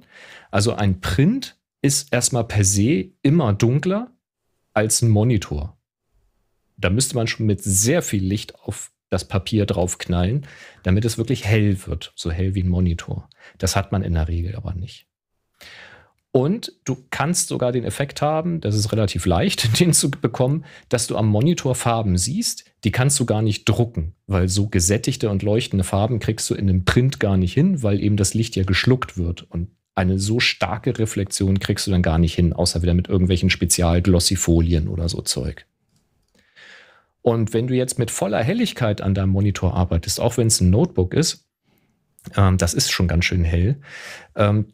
Also ein Print ist erstmal per se immer dunkler als ein Monitor. Da müsste man schon mit sehr viel Licht auf das Papier draufknallen, damit es wirklich hell wird, so hell wie ein Monitor. Das hat man in der Regel aber nicht. Und du kannst sogar den Effekt haben, das ist relativ leicht, den zu bekommen, dass du am Monitor Farben siehst, die kannst du gar nicht drucken, weil so gesättigte und leuchtende Farben kriegst du in einem Print gar nicht hin, weil eben das Licht ja geschluckt wird. Und eine so starke Reflexion kriegst du dann gar nicht hin, außer wieder mit irgendwelchen Spezialglossifolien oder so Zeug. Und wenn du jetzt mit voller Helligkeit an deinem Monitor arbeitest, auch wenn es ein Notebook ist, ähm, das ist schon ganz schön hell, ähm,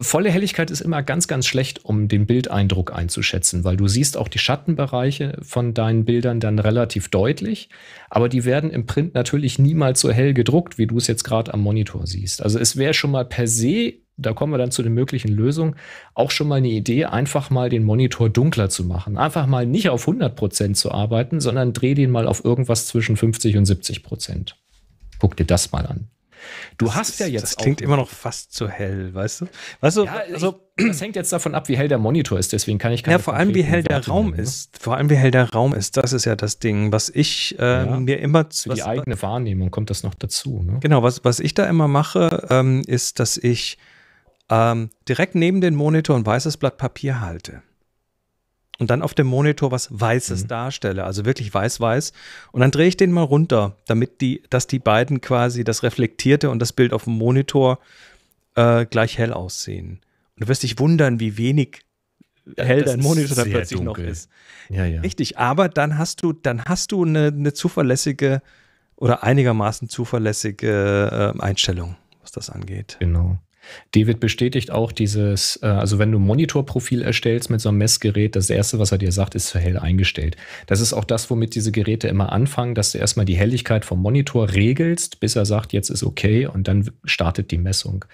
volle Helligkeit ist immer ganz, ganz schlecht, um den Bildeindruck einzuschätzen, weil du siehst auch die Schattenbereiche von deinen Bildern dann relativ deutlich, aber die werden im Print natürlich niemals so hell gedruckt, wie du es jetzt gerade am Monitor siehst. Also es wäre schon mal per se da kommen wir dann zu den möglichen Lösungen, auch schon mal eine Idee, einfach mal den Monitor dunkler zu machen. Einfach mal nicht auf 100 zu arbeiten, sondern dreh den mal auf irgendwas zwischen 50 und 70 Guck dir das mal an. Du das hast ist, ja jetzt. Das klingt auch, immer noch fast zu hell, weißt du? Weißt du, ja, also. Ich, das hängt jetzt davon ab, wie hell der Monitor ist, deswegen kann ich gar nicht. Ja, vor allem, wie hell der Werte Raum nehmen, ne? ist. Vor allem, wie hell der Raum ist. Das ist ja das Ding, was ich äh, ja, mir immer. Für was, die eigene Wahrnehmung kommt das noch dazu. Ne? Genau, was, was ich da immer mache, ähm, ist, dass ich ähm, direkt neben den Monitor ein weißes Blatt Papier halte und dann auf dem Monitor was Weißes mhm. darstelle, also wirklich weiß-weiß. Und dann drehe ich den mal runter, damit die, dass die beiden quasi das Reflektierte und das Bild auf dem Monitor äh, gleich hell aussehen. Und du wirst dich wundern, wie wenig hell dein Monitor da plötzlich dunkel. noch ist. Ja, ja. Richtig, aber dann hast du, dann hast du eine, eine zuverlässige oder einigermaßen zuverlässige äh, Einstellung, was das angeht. Genau. David bestätigt auch dieses, äh, also wenn du ein Monitorprofil erstellst mit so einem Messgerät, das erste, was er dir sagt, ist zu hell eingestellt. Das ist auch das, womit diese Geräte immer anfangen, dass du erstmal die Helligkeit vom Monitor regelst, bis er sagt, jetzt ist okay und dann startet die Messung.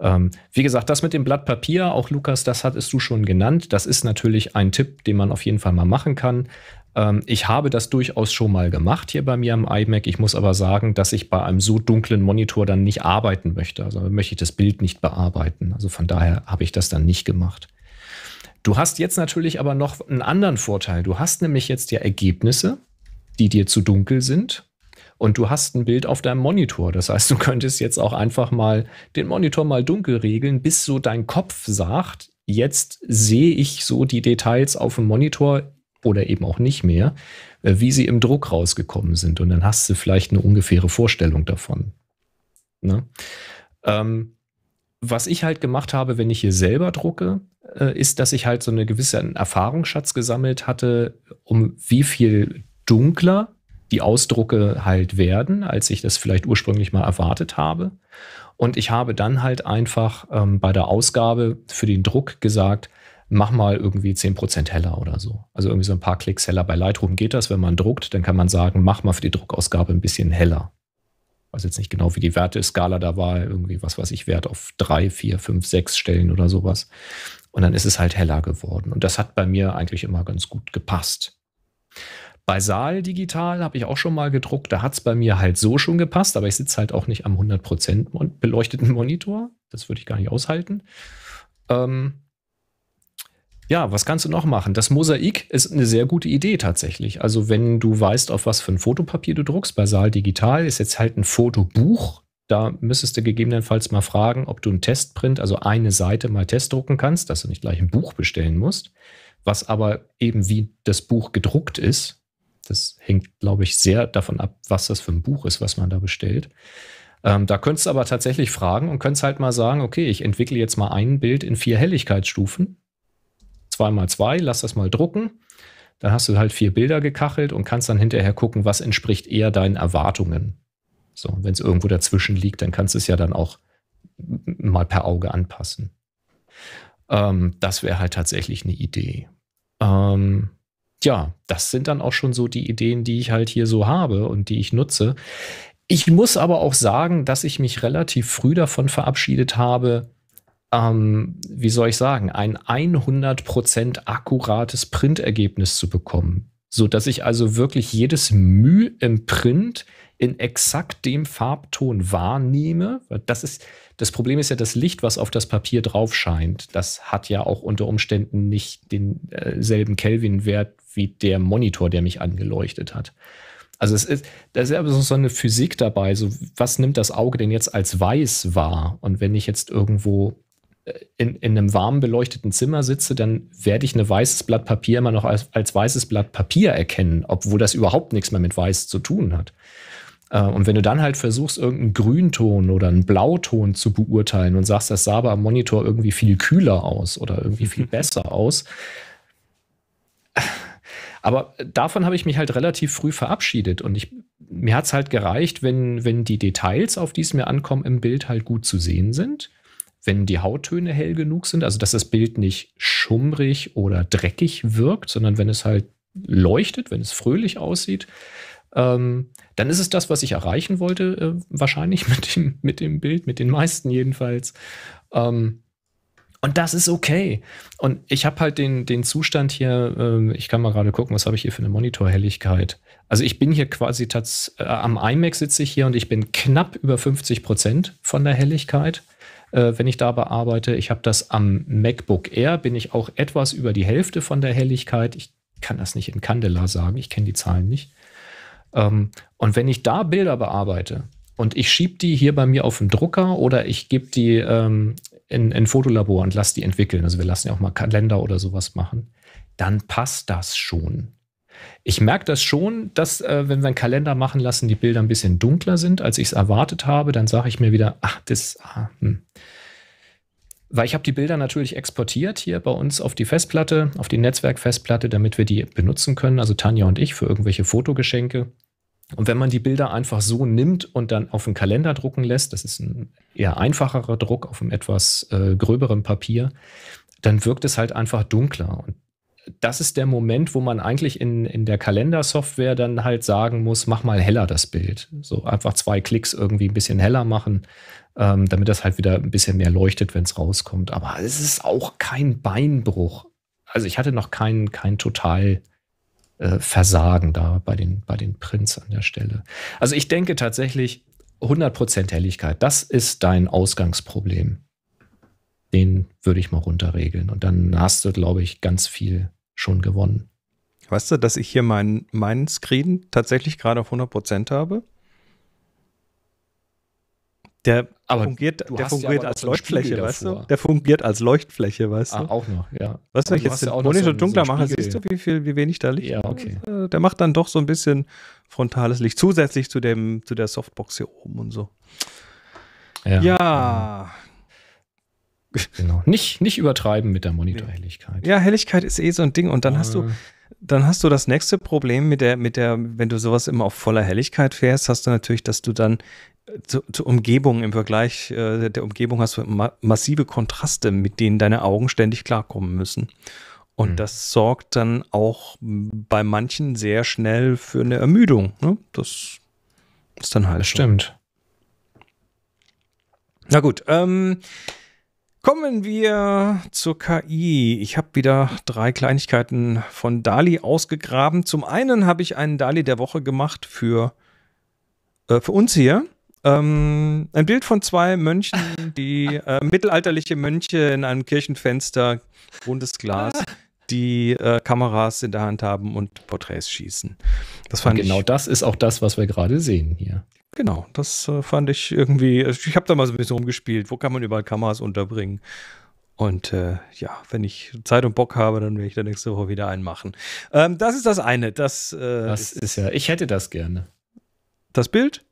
Ähm, wie gesagt, das mit dem Blatt Papier, auch Lukas, das hattest du schon genannt. Das ist natürlich ein Tipp, den man auf jeden Fall mal machen kann. Ähm, ich habe das durchaus schon mal gemacht hier bei mir am iMac. Ich muss aber sagen, dass ich bei einem so dunklen Monitor dann nicht arbeiten möchte. Also möchte ich das Bild nicht bearbeiten. Also von daher habe ich das dann nicht gemacht. Du hast jetzt natürlich aber noch einen anderen Vorteil. Du hast nämlich jetzt ja Ergebnisse, die dir zu dunkel sind. Und du hast ein Bild auf deinem Monitor. Das heißt, du könntest jetzt auch einfach mal den Monitor mal dunkel regeln, bis so dein Kopf sagt, jetzt sehe ich so die Details auf dem Monitor oder eben auch nicht mehr, äh, wie sie im Druck rausgekommen sind. Und dann hast du vielleicht eine ungefähre Vorstellung davon. Ne? Ähm, was ich halt gemacht habe, wenn ich hier selber drucke, äh, ist, dass ich halt so eine gewisse Erfahrungsschatz gesammelt hatte, um wie viel dunkler die Ausdrucke halt werden, als ich das vielleicht ursprünglich mal erwartet habe. Und ich habe dann halt einfach ähm, bei der Ausgabe für den Druck gesagt, mach mal irgendwie 10% heller oder so. Also irgendwie so ein paar Klicks heller. Bei Lightroom geht das, wenn man druckt, dann kann man sagen, mach mal für die Druckausgabe ein bisschen heller. Ich weiß jetzt nicht genau, wie die Werteskala da war, irgendwie, was weiß ich, Wert auf 3, 4, 5, 6 Stellen oder sowas. Und dann ist es halt heller geworden. Und das hat bei mir eigentlich immer ganz gut gepasst. Bei Saal Digital habe ich auch schon mal gedruckt. Da hat es bei mir halt so schon gepasst, aber ich sitze halt auch nicht am 100% beleuchteten Monitor. Das würde ich gar nicht aushalten. Ähm, ja, was kannst du noch machen? Das Mosaik ist eine sehr gute Idee tatsächlich. Also wenn du weißt, auf was für ein Fotopapier du druckst, Basal Digital ist jetzt halt ein Fotobuch. Da müsstest du gegebenenfalls mal fragen, ob du einen Testprint, also eine Seite mal testdrucken kannst, dass du nicht gleich ein Buch bestellen musst, was aber eben wie das Buch gedruckt ist. Das hängt, glaube ich, sehr davon ab, was das für ein Buch ist, was man da bestellt. Ähm, da könntest du aber tatsächlich fragen und könntest halt mal sagen, okay, ich entwickle jetzt mal ein Bild in vier Helligkeitsstufen 2x2, lass das mal drucken. Dann hast du halt vier Bilder gekachelt und kannst dann hinterher gucken, was entspricht eher deinen Erwartungen. So, wenn es irgendwo dazwischen liegt, dann kannst du es ja dann auch mal per Auge anpassen. Ähm, das wäre halt tatsächlich eine Idee. Ähm, ja, das sind dann auch schon so die Ideen, die ich halt hier so habe und die ich nutze. Ich muss aber auch sagen, dass ich mich relativ früh davon verabschiedet habe, ähm, wie soll ich sagen, ein 100% akkurates Printergebnis zu bekommen. So dass ich also wirklich jedes Mühe im Print in exakt dem Farbton wahrnehme. Das, ist, das Problem ist ja das Licht, was auf das Papier drauf scheint. Das hat ja auch unter Umständen nicht denselben äh, Kelvin-Wert wie der Monitor, der mich angeleuchtet hat. Also es ist, da ist ja so eine Physik dabei. So, was nimmt das Auge denn jetzt als weiß wahr? Und wenn ich jetzt irgendwo in, in einem warm beleuchteten Zimmer sitze, dann werde ich ein weißes Blatt Papier immer noch als, als weißes Blatt Papier erkennen, obwohl das überhaupt nichts mehr mit weiß zu tun hat. Äh, und wenn du dann halt versuchst, irgendeinen Grünton oder einen Blauton zu beurteilen und sagst, das sah aber am Monitor irgendwie viel kühler aus oder irgendwie viel besser aus. Aber davon habe ich mich halt relativ früh verabschiedet und ich, mir hat es halt gereicht, wenn, wenn die Details, auf die es mir ankommt, im Bild halt gut zu sehen sind wenn die Hauttöne hell genug sind, also dass das Bild nicht schummrig oder dreckig wirkt, sondern wenn es halt leuchtet, wenn es fröhlich aussieht, ähm, dann ist es das, was ich erreichen wollte, äh, wahrscheinlich mit dem, mit dem Bild, mit den meisten jedenfalls. Ähm, und das ist okay. Und ich habe halt den, den Zustand hier, äh, ich kann mal gerade gucken, was habe ich hier für eine Monitorhelligkeit. Also ich bin hier quasi tats äh, am iMac sitze ich hier und ich bin knapp über 50 Prozent von der Helligkeit äh, wenn ich da bearbeite. Ich habe das am MacBook Air, bin ich auch etwas über die Hälfte von der Helligkeit. Ich kann das nicht in Candela sagen, ich kenne die Zahlen nicht. Ähm, und wenn ich da Bilder bearbeite und ich schiebe die hier bei mir auf den Drucker oder ich gebe die ähm, in ein Fotolabor und lasse die entwickeln, also wir lassen ja auch mal Kalender oder sowas machen, dann passt das schon ich merke das schon, dass, äh, wenn wir einen Kalender machen lassen, die Bilder ein bisschen dunkler sind, als ich es erwartet habe, dann sage ich mir wieder, ach, das. Ah, hm. Weil ich habe die Bilder natürlich exportiert hier bei uns auf die Festplatte, auf die Netzwerkfestplatte, damit wir die benutzen können, also Tanja und ich, für irgendwelche Fotogeschenke. Und wenn man die Bilder einfach so nimmt und dann auf den Kalender drucken lässt, das ist ein eher einfacherer Druck auf einem etwas äh, gröberem Papier, dann wirkt es halt einfach dunkler. Und das ist der Moment, wo man eigentlich in, in der Kalendersoftware dann halt sagen muss, mach mal heller das Bild. So einfach zwei Klicks irgendwie ein bisschen heller machen, ähm, damit das halt wieder ein bisschen mehr leuchtet, wenn es rauskommt. Aber es ist auch kein Beinbruch. Also ich hatte noch kein, kein total äh, Versagen da bei den, bei den Prints an der Stelle. Also ich denke tatsächlich, 100% Helligkeit, das ist dein Ausgangsproblem. Den würde ich mal runterregeln. Und dann hast du, glaube ich, ganz viel schon gewonnen. Weißt du, dass ich hier meinen mein Screen tatsächlich gerade auf 100% habe? Der aber fungiert, der fungiert ja als Leuchtfläche, weißt du? Der fungiert als Leuchtfläche, weißt du? Ah, auch noch, ja. Weißt du, wenn ich jetzt den ja Monitor so dunkler so mache, siehst du, wie viel, wie wenig da Licht ja, okay. Ist? Äh, der macht dann doch so ein bisschen frontales Licht zusätzlich zu dem, zu der Softbox hier oben und so. Ja. ja. Ähm, Genau. nicht, nicht übertreiben mit der Monitorhelligkeit. Ja, Helligkeit ist eh so ein Ding. Und dann äh. hast du, dann hast du das nächste Problem mit der, mit der, wenn du sowas immer auf voller Helligkeit fährst, hast du natürlich, dass du dann äh, zur zu Umgebung im Vergleich äh, der Umgebung hast du ma massive Kontraste, mit denen deine Augen ständig klarkommen müssen. Und mhm. das sorgt dann auch bei manchen sehr schnell für eine Ermüdung. Ne? Das ist dann halt. Das stimmt. Na gut, ähm, Kommen wir zur KI. Ich habe wieder drei Kleinigkeiten von Dali ausgegraben. Zum einen habe ich einen Dali der Woche gemacht für, äh, für uns hier. Ähm, ein Bild von zwei Mönchen, die äh, mittelalterliche Mönche in einem Kirchenfenster, rundes Glas die äh, Kameras in der Hand haben und Porträts schießen. Das fand genau ich, das ist auch das, was wir gerade sehen hier. Genau, das äh, fand ich irgendwie, ich habe da mal so ein bisschen rumgespielt, wo kann man überall Kameras unterbringen. Und äh, ja, wenn ich Zeit und Bock habe, dann werde ich da nächste Woche wieder einen machen. Ähm, das ist das eine. Das, äh, das ist, ist ja, ich hätte das gerne. Das Bild?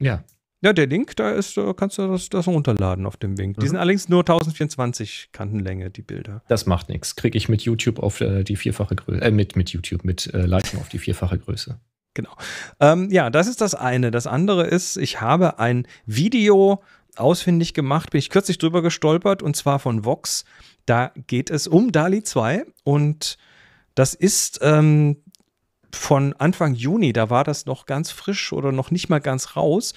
Ja. Ja, der Link, da ist, da äh, kannst du das, das runterladen auf dem Link. Die mhm. sind allerdings nur 1024 Kantenlänge, die Bilder. Das macht nichts. Kriege ich mit YouTube auf äh, die vierfache Größe, äh, mit, mit YouTube, mit äh, Lightroom auf die vierfache Größe. Genau. Ähm, ja, das ist das eine. Das andere ist, ich habe ein Video ausfindig gemacht, bin ich kürzlich drüber gestolpert und zwar von Vox. Da geht es um DALI 2 und das ist ähm, von Anfang Juni, da war das noch ganz frisch oder noch nicht mal ganz raus.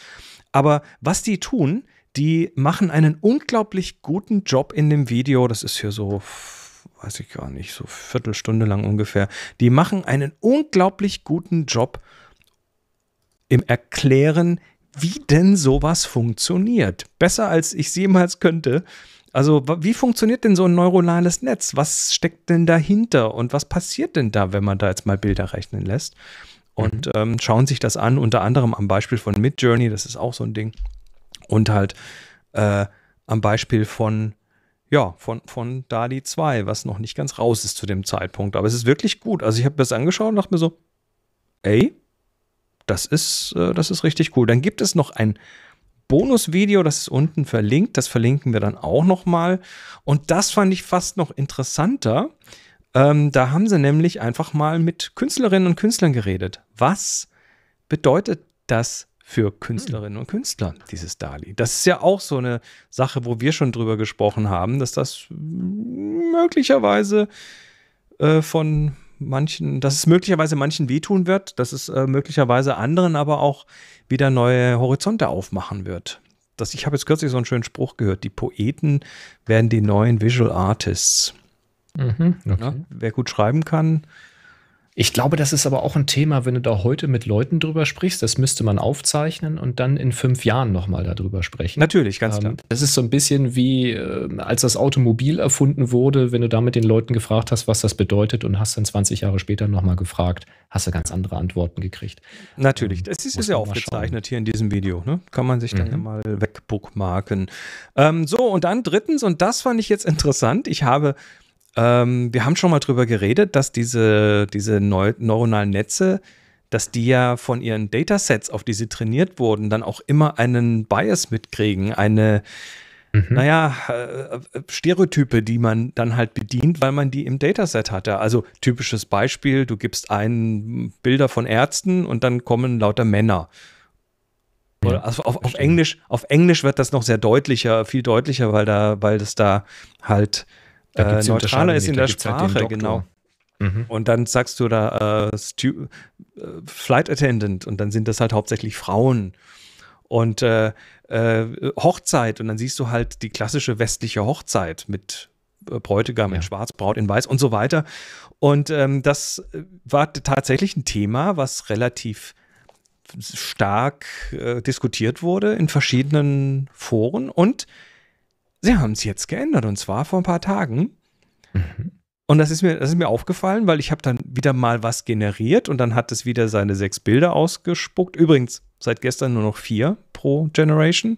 Aber was die tun, die machen einen unglaublich guten Job in dem Video. Das ist hier so, weiß ich gar nicht, so Viertelstunde lang ungefähr. Die machen einen unglaublich guten Job im Erklären, wie denn sowas funktioniert. Besser als ich es jemals könnte. Also, wie funktioniert denn so ein neuronales Netz? Was steckt denn dahinter und was passiert denn da, wenn man da jetzt mal Bilder rechnen lässt? und mhm. ähm, schauen sich das an, unter anderem am Beispiel von Midjourney, das ist auch so ein Ding, und halt äh, am Beispiel von, ja, von, von DALI 2, was noch nicht ganz raus ist zu dem Zeitpunkt. Aber es ist wirklich gut. Also ich habe das angeschaut und dachte mir so, ey, das ist, äh, das ist richtig cool. Dann gibt es noch ein Bonusvideo, das ist unten verlinkt, das verlinken wir dann auch nochmal. Und das fand ich fast noch interessanter, ähm, da haben sie nämlich einfach mal mit Künstlerinnen und Künstlern geredet. Was bedeutet das für Künstlerinnen und Künstler, dieses DALI. Das ist ja auch so eine Sache, wo wir schon drüber gesprochen haben, dass das möglicherweise äh, von manchen, dass es möglicherweise manchen wehtun wird, dass es äh, möglicherweise anderen aber auch wieder neue Horizonte aufmachen wird. Das, ich habe jetzt kürzlich so einen schönen Spruch gehört, die Poeten werden die neuen Visual Artists. Mhm, ne? okay. ja, wer gut schreiben kann. Ich glaube, das ist aber auch ein Thema, wenn du da heute mit Leuten drüber sprichst, das müsste man aufzeichnen und dann in fünf Jahren nochmal darüber sprechen. Natürlich, ganz ähm, klar. Das ist so ein bisschen wie, äh, als das Automobil erfunden wurde, wenn du da mit den Leuten gefragt hast, was das bedeutet und hast dann 20 Jahre später nochmal gefragt, hast du ganz andere Antworten gekriegt. Natürlich, ähm, das ist, ja aufgezeichnet hier in diesem Video. Ne? Kann man sich dann mhm. ja mal wegbookmarken. Ähm, so, und dann drittens, und das fand ich jetzt interessant, ich habe ähm, wir haben schon mal drüber geredet, dass diese, diese neu neuronalen Netze, dass die ja von ihren Datasets, auf die sie trainiert wurden, dann auch immer einen Bias mitkriegen, eine, mhm. naja, äh, Stereotype, die man dann halt bedient, weil man die im Dataset hatte. Also typisches Beispiel, du gibst ein Bilder von Ärzten und dann kommen lauter Männer. Ja, also auf, auf Englisch, auf Englisch wird das noch sehr deutlicher, viel deutlicher, weil da, weil das da halt da äh, neutraler ist in der halt Sprache, halt genau. Mhm. Und dann sagst du da äh, äh, Flight Attendant und dann sind das halt hauptsächlich Frauen und äh, äh, Hochzeit und dann siehst du halt die klassische westliche Hochzeit mit äh, Bräutigam ja. in Schwarz, Braut in Weiß und so weiter. Und ähm, das äh, war tatsächlich ein Thema, was relativ stark äh, diskutiert wurde in verschiedenen Foren und sie haben es jetzt geändert und zwar vor ein paar Tagen. Mhm. Und das ist mir, das ist mir aufgefallen, weil ich habe dann wieder mal was generiert und dann hat es wieder seine sechs Bilder ausgespuckt. Übrigens seit gestern nur noch vier pro Generation.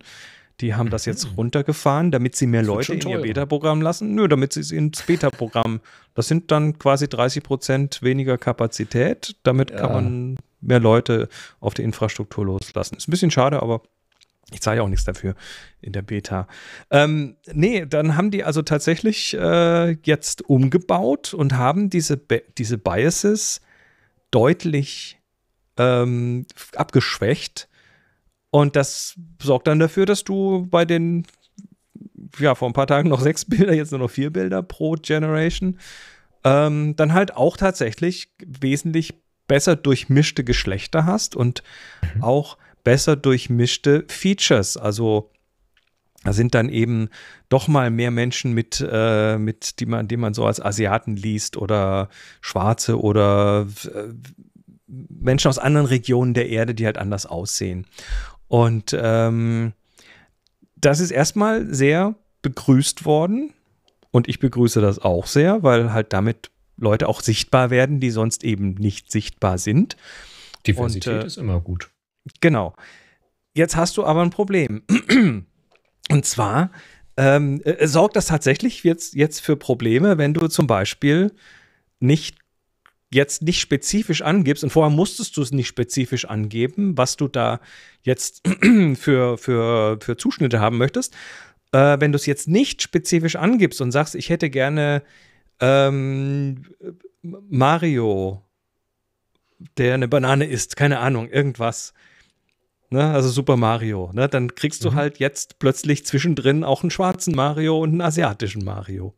Die haben das jetzt mhm. runtergefahren, damit sie mehr das Leute in ihr Beta-Programm lassen. Nö, damit sie es ins Beta-Programm. Das sind dann quasi 30 Prozent weniger Kapazität. Damit ja. kann man mehr Leute auf die Infrastruktur loslassen. Ist ein bisschen schade, aber ich zahle ja auch nichts dafür in der Beta. Ähm, nee, dann haben die also tatsächlich äh, jetzt umgebaut und haben diese, diese Biases deutlich ähm, abgeschwächt. Und das sorgt dann dafür, dass du bei den, ja, vor ein paar Tagen noch sechs Bilder, jetzt nur noch vier Bilder pro Generation, ähm, dann halt auch tatsächlich wesentlich besser durchmischte Geschlechter hast und mhm. auch besser durchmischte Features. Also da sind dann eben doch mal mehr Menschen mit, äh, mit die man, die man so als Asiaten liest oder Schwarze oder äh, Menschen aus anderen Regionen der Erde, die halt anders aussehen. Und ähm, das ist erstmal sehr begrüßt worden und ich begrüße das auch sehr, weil halt damit Leute auch sichtbar werden, die sonst eben nicht sichtbar sind. Diversität und, äh, ist immer gut. Genau. Jetzt hast du aber ein Problem. Und zwar ähm, äh, sorgt das tatsächlich jetzt, jetzt für Probleme, wenn du zum Beispiel nicht jetzt nicht spezifisch angibst und vorher musstest du es nicht spezifisch angeben, was du da jetzt für, für, für Zuschnitte haben möchtest. Äh, wenn du es jetzt nicht spezifisch angibst und sagst, ich hätte gerne ähm, Mario, der eine Banane isst, keine Ahnung, irgendwas Ne, also Super Mario, ne, dann kriegst du mhm. halt jetzt plötzlich zwischendrin auch einen schwarzen Mario und einen asiatischen Mario.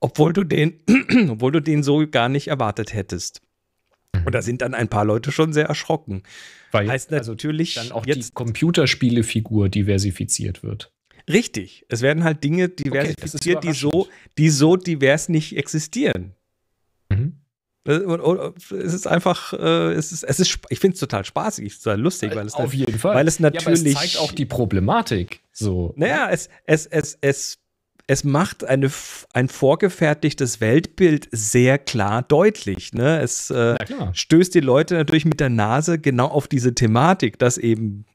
Obwohl du den, obwohl du den so gar nicht erwartet hättest. Mhm. Und da sind dann ein paar Leute schon sehr erschrocken. Weil heißt also natürlich dann auch jetzt die Computerspielefigur diversifiziert wird. Richtig, es werden halt Dinge diversifiziert, okay, die so, die so divers nicht existieren. Äh, es ist einfach, äh, es ist, es ist, ich finde es total spaßig, es ist total lustig, weil es, Auf jeden Fall. Weil es natürlich. Ja, es zeigt auch die Problematik. So. Ne? Naja, es, es, es, es, es macht eine, ein vorgefertigtes Weltbild sehr klar deutlich. Ne? Es äh, stößt die Leute natürlich mit der Nase genau auf diese Thematik, dass eben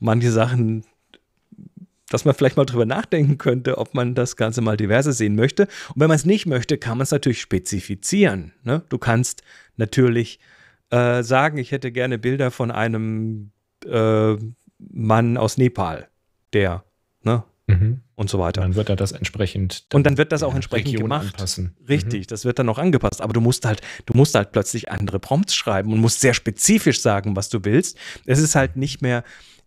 manche Sachen dass man vielleicht mal drüber nachdenken könnte, ob man das Ganze mal diverse sehen möchte. Und wenn man es nicht möchte, kann man es natürlich spezifizieren. Ne? Du kannst natürlich äh, sagen, ich hätte gerne Bilder von einem äh, Mann aus Nepal, der, ne? Mhm. Und so weiter. Dann wird er das entsprechend. und dann wird das auch entsprechend Region gemacht. Anpassen. Mhm. Richtig, mhm. das wird dann auch angepasst. Aber du musst halt, du musst halt plötzlich andere Prompts schreiben und musst sehr spezifisch sagen, was du willst. Es ist halt nicht mehr,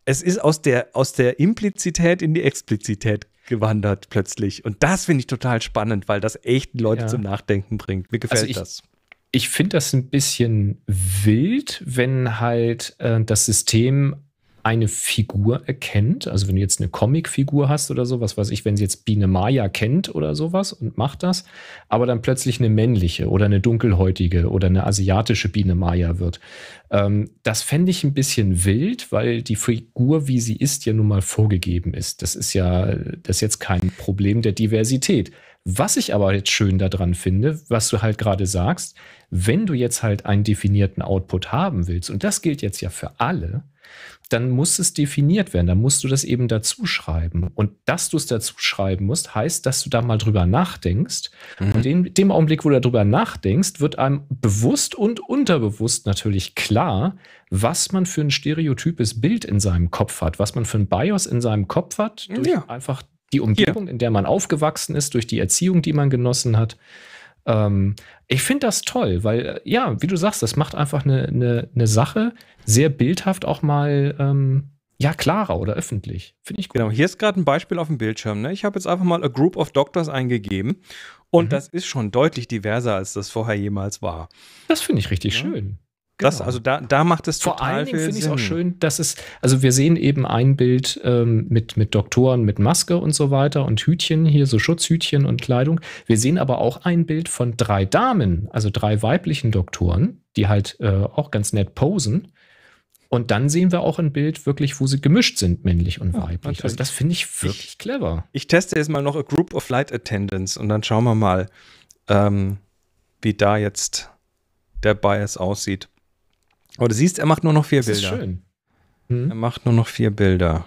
es ist aus der, aus der Implizität in die Explizität gewandert plötzlich. Und das finde ich total spannend, weil das echt Leute ja. zum Nachdenken bringt. Mir gefällt also ich, das. Ich finde das ein bisschen wild, wenn halt äh, das System eine Figur erkennt, also wenn du jetzt eine Comicfigur hast oder so, was weiß ich, wenn sie jetzt Biene Maya kennt oder sowas und macht das, aber dann plötzlich eine männliche oder eine dunkelhäutige oder eine asiatische Biene Maya wird. Ähm, das fände ich ein bisschen wild, weil die Figur, wie sie ist, ja nun mal vorgegeben ist. Das ist ja das ist jetzt kein Problem der Diversität. Was ich aber jetzt schön daran finde, was du halt gerade sagst, wenn du jetzt halt einen definierten Output haben willst, und das gilt jetzt ja für alle, dann muss es definiert werden. Dann musst du das eben dazu schreiben. Und dass du es dazu schreiben musst, heißt, dass du da mal drüber nachdenkst. Mhm. Und in dem Augenblick, wo du darüber nachdenkst, wird einem bewusst und unterbewusst natürlich klar, was man für ein stereotypes Bild in seinem Kopf hat, was man für ein BIOS in seinem Kopf hat, durch ja. einfach die Umgebung, ja. in der man aufgewachsen ist, durch die Erziehung, die man genossen hat. Ähm, ich finde das toll, weil, äh, ja, wie du sagst, das macht einfach eine, eine, eine Sache sehr bildhaft auch mal ähm, ja, klarer oder öffentlich. Finde ich gut. Genau, hier ist gerade ein Beispiel auf dem Bildschirm. Ne? Ich habe jetzt einfach mal A Group of Doctors eingegeben und mhm. das ist schon deutlich diverser, als das vorher jemals war. Das finde ich richtig ja. schön. Das, genau. also da, da macht es total Vor allen Dingen finde ich es auch schön, dass es, also wir sehen eben ein Bild ähm, mit, mit Doktoren mit Maske und so weiter und Hütchen hier, so Schutzhütchen und Kleidung. Wir sehen aber auch ein Bild von drei Damen, also drei weiblichen Doktoren, die halt äh, auch ganz nett posen. Und dann sehen wir auch ein Bild wirklich, wo sie gemischt sind, männlich und weiblich. Also natürlich. Also das finde ich wirklich ich, clever. Ich teste jetzt mal noch a Group of Light Attendants und dann schauen wir mal, ähm, wie da jetzt der Bias aussieht. Aber du siehst, er macht nur noch vier das Bilder. Ist schön. Hm? hm? Er macht nur noch vier Bilder.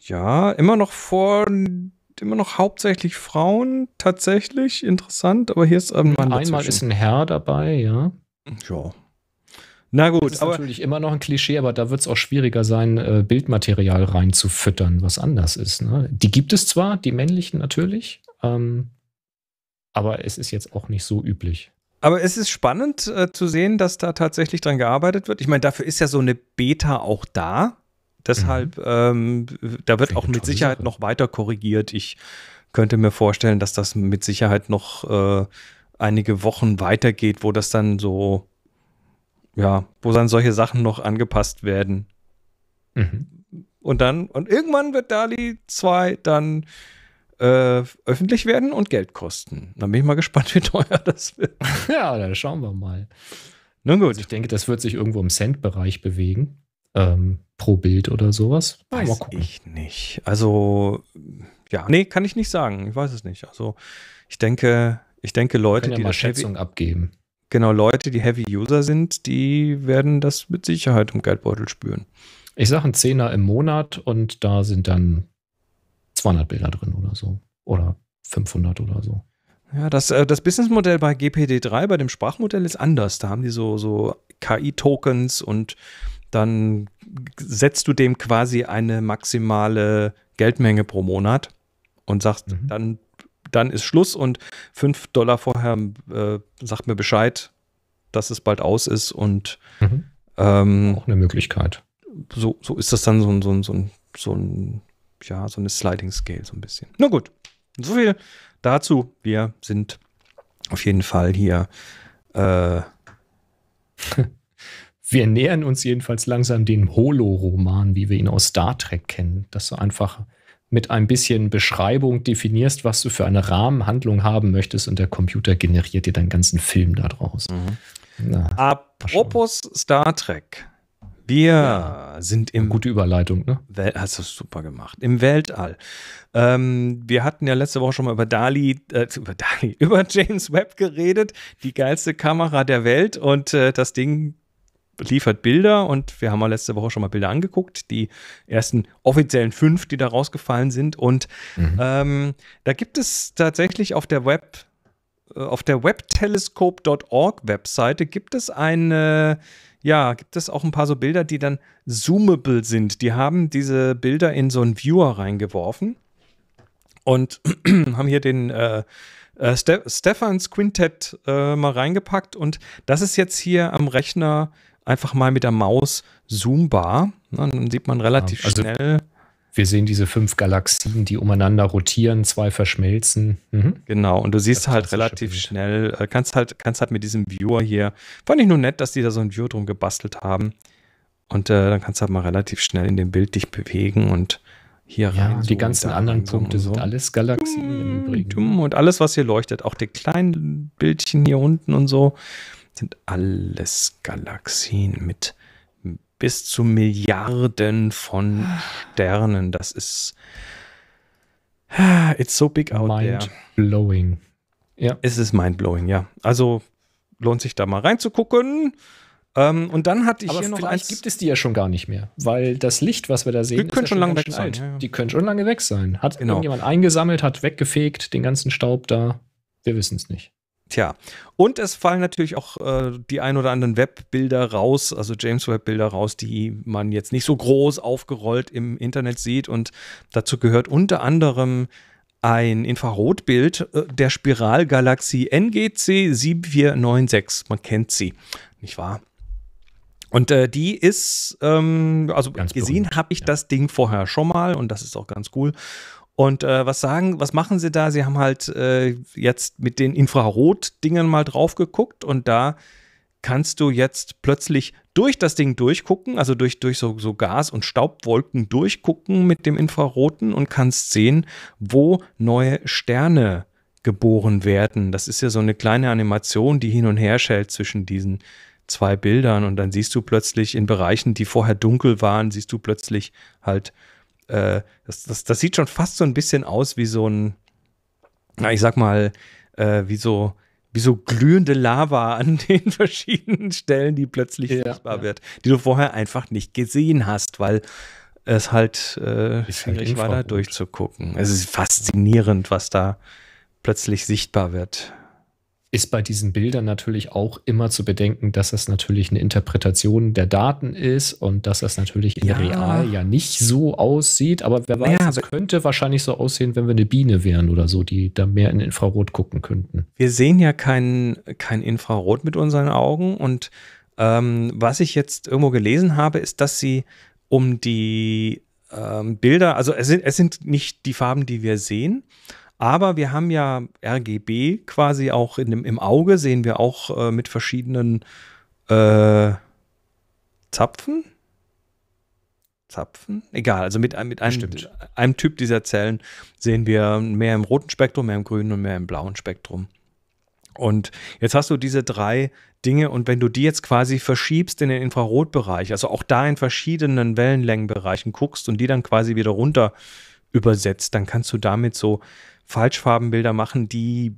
Ja, immer noch vor, immer noch hauptsächlich Frauen, tatsächlich. Interessant, aber hier ist ein Mann. Ja, einmal ist ein Herr dabei, ja. Ja. Na gut, das ist aber natürlich immer noch ein Klischee, aber da wird es auch schwieriger sein, äh, Bildmaterial reinzufüttern, was anders ist. Ne? Die gibt es zwar, die männlichen natürlich, ähm, aber es ist jetzt auch nicht so üblich. Aber es ist spannend äh, zu sehen, dass da tatsächlich dran gearbeitet wird. Ich meine, dafür ist ja so eine Beta auch da. Deshalb, mhm. ähm, da wird auch mit Sicherheit Sache. noch weiter korrigiert. Ich könnte mir vorstellen, dass das mit Sicherheit noch äh, einige Wochen weitergeht, wo das dann so, ja, wo dann solche Sachen noch angepasst werden. Mhm. Und dann, und irgendwann wird DALI 2 dann äh, öffentlich werden und Geld kosten. Dann bin ich mal gespannt, wie teuer das wird. Ja, dann schauen wir mal. Nun gut. Also ich denke, das wird sich irgendwo im Cent-Bereich bewegen. Ähm, pro Bild oder sowas. Weiß mal gucken. ich nicht. Also, ja, nee, kann ich nicht sagen. Ich weiß es nicht. Also, ich denke, ich denke, Leute, ja die mal Schätzung abgeben. Genau, Leute, die Heavy User sind, die werden das mit Sicherheit im Geldbeutel spüren. Ich sage ein Zehner im Monat und da sind dann 200 Bilder drin oder so. Oder 500 oder so. Ja, das, äh, das Businessmodell bei GPD3, bei dem Sprachmodell, ist anders. Da haben die so, so KI-Tokens und dann setzt du dem quasi eine maximale Geldmenge pro Monat und sagst, mhm. dann, dann ist Schluss und 5 Dollar vorher äh, sagt mir Bescheid, dass es bald aus ist und mhm. ähm, auch eine Möglichkeit. So, so ist das dann so ein, so so ein, so ein ja, so eine Sliding Scale so ein bisschen. Na gut, so viel dazu. Wir sind auf jeden Fall hier. Äh, wir nähern uns jedenfalls langsam dem Holo-Roman, wie wir ihn aus Star Trek kennen, dass du einfach mit ein bisschen Beschreibung definierst, was du für eine Rahmenhandlung haben möchtest und der Computer generiert dir deinen ganzen Film daraus. Mhm. Na, Apropos Star Trek. Wir ja, sind im. Gute Überleitung, ne? Wel hast du super gemacht. Im Weltall. Ähm, wir hatten ja letzte Woche schon mal über Dali, äh, über Dali, über James Webb geredet. Die geilste Kamera der Welt und äh, das Ding liefert Bilder und wir haben ja letzte Woche schon mal Bilder angeguckt, die ersten offiziellen fünf, die da rausgefallen sind. Und mhm. ähm, da gibt es tatsächlich auf der Web, äh, auf der webtelescope.org Webseite gibt es eine ja, gibt es auch ein paar so Bilder, die dann zoomable sind. Die haben diese Bilder in so einen Viewer reingeworfen und haben hier den äh, äh Ste Stefans Quintett äh, mal reingepackt. Und das ist jetzt hier am Rechner einfach mal mit der Maus zoombar. Ne? Dann sieht man relativ ja, also schnell wir sehen diese fünf Galaxien, die umeinander rotieren, zwei verschmelzen. Mhm. Genau, und du siehst das halt relativ schnell, äh, kannst halt, kannst halt mit diesem Viewer hier, fand ich nur nett, dass die da so ein Viewer drum gebastelt haben. Und äh, dann kannst du halt mal relativ schnell in dem Bild dich bewegen und hier ja, rein. Die ganzen anderen Punkte so. sind alles Galaxien im Übrigen. Und alles, was hier leuchtet, auch die kleinen Bildchen hier unten und so, sind alles Galaxien mit bis zu Milliarden von Sternen. Das ist. Ah, it's so big out mind there. Mind-blowing. Ja. Es ist mind-blowing, ja. Also lohnt sich da mal reinzugucken. Ähm, und dann hatte ich Aber hier noch eins. gibt es die ja schon gar nicht mehr, weil das Licht, was wir da sehen, die können ja schon lange weg sein. Alt. Ja, ja. Die können schon lange weg sein. Hat genau. irgendjemand eingesammelt, hat weggefegt, den ganzen Staub da. Wir wissen es nicht. Tja, und es fallen natürlich auch äh, die ein oder anderen Webbilder raus, also James Webb-Bilder raus, die man jetzt nicht so groß aufgerollt im Internet sieht. Und dazu gehört unter anderem ein Infrarotbild äh, der Spiralgalaxie NGC 7496. Man kennt sie, nicht wahr? Und äh, die ist, ähm, also ganz gesehen habe ich ja. das Ding vorher schon mal und das ist auch ganz cool. Und äh, was sagen, was machen sie da? Sie haben halt äh, jetzt mit den Infrarot-Dingern mal drauf geguckt und da kannst du jetzt plötzlich durch das Ding durchgucken, also durch, durch so, so Gas- und Staubwolken durchgucken mit dem Infraroten und kannst sehen, wo neue Sterne geboren werden. Das ist ja so eine kleine Animation, die hin und her schält zwischen diesen zwei Bildern und dann siehst du plötzlich in Bereichen, die vorher dunkel waren, siehst du plötzlich halt äh, das, das, das, sieht schon fast so ein bisschen aus wie so ein, na, ich sag mal, äh, wie so wie so glühende Lava an den verschiedenen Stellen, die plötzlich ja, sichtbar ja. wird, die du vorher einfach nicht gesehen hast, weil es halt äh, schwierig halt war, da durchzugucken. Es ist faszinierend, was da plötzlich sichtbar wird ist bei diesen Bildern natürlich auch immer zu bedenken, dass das natürlich eine Interpretation der Daten ist und dass das natürlich in ja. real ja nicht so aussieht. Aber wer weiß, ja, es könnte wahrscheinlich so aussehen, wenn wir eine Biene wären oder so, die da mehr in Infrarot gucken könnten. Wir sehen ja kein, kein Infrarot mit unseren Augen. Und ähm, was ich jetzt irgendwo gelesen habe, ist, dass sie um die ähm, Bilder, also es sind, es sind nicht die Farben, die wir sehen, aber wir haben ja RGB quasi auch in dem, im Auge, sehen wir auch äh, mit verschiedenen äh, Zapfen. Zapfen? Egal, also mit, mit einem, einem, Typ dieser Zellen sehen wir mehr im roten Spektrum, mehr im grünen und mehr im blauen Spektrum. Und jetzt hast du diese drei Dinge und wenn du die jetzt quasi verschiebst in den Infrarotbereich, also auch da in verschiedenen Wellenlängenbereichen guckst und die dann quasi wieder runter äh, übersetzt, dann kannst du damit so Falschfarbenbilder machen, die,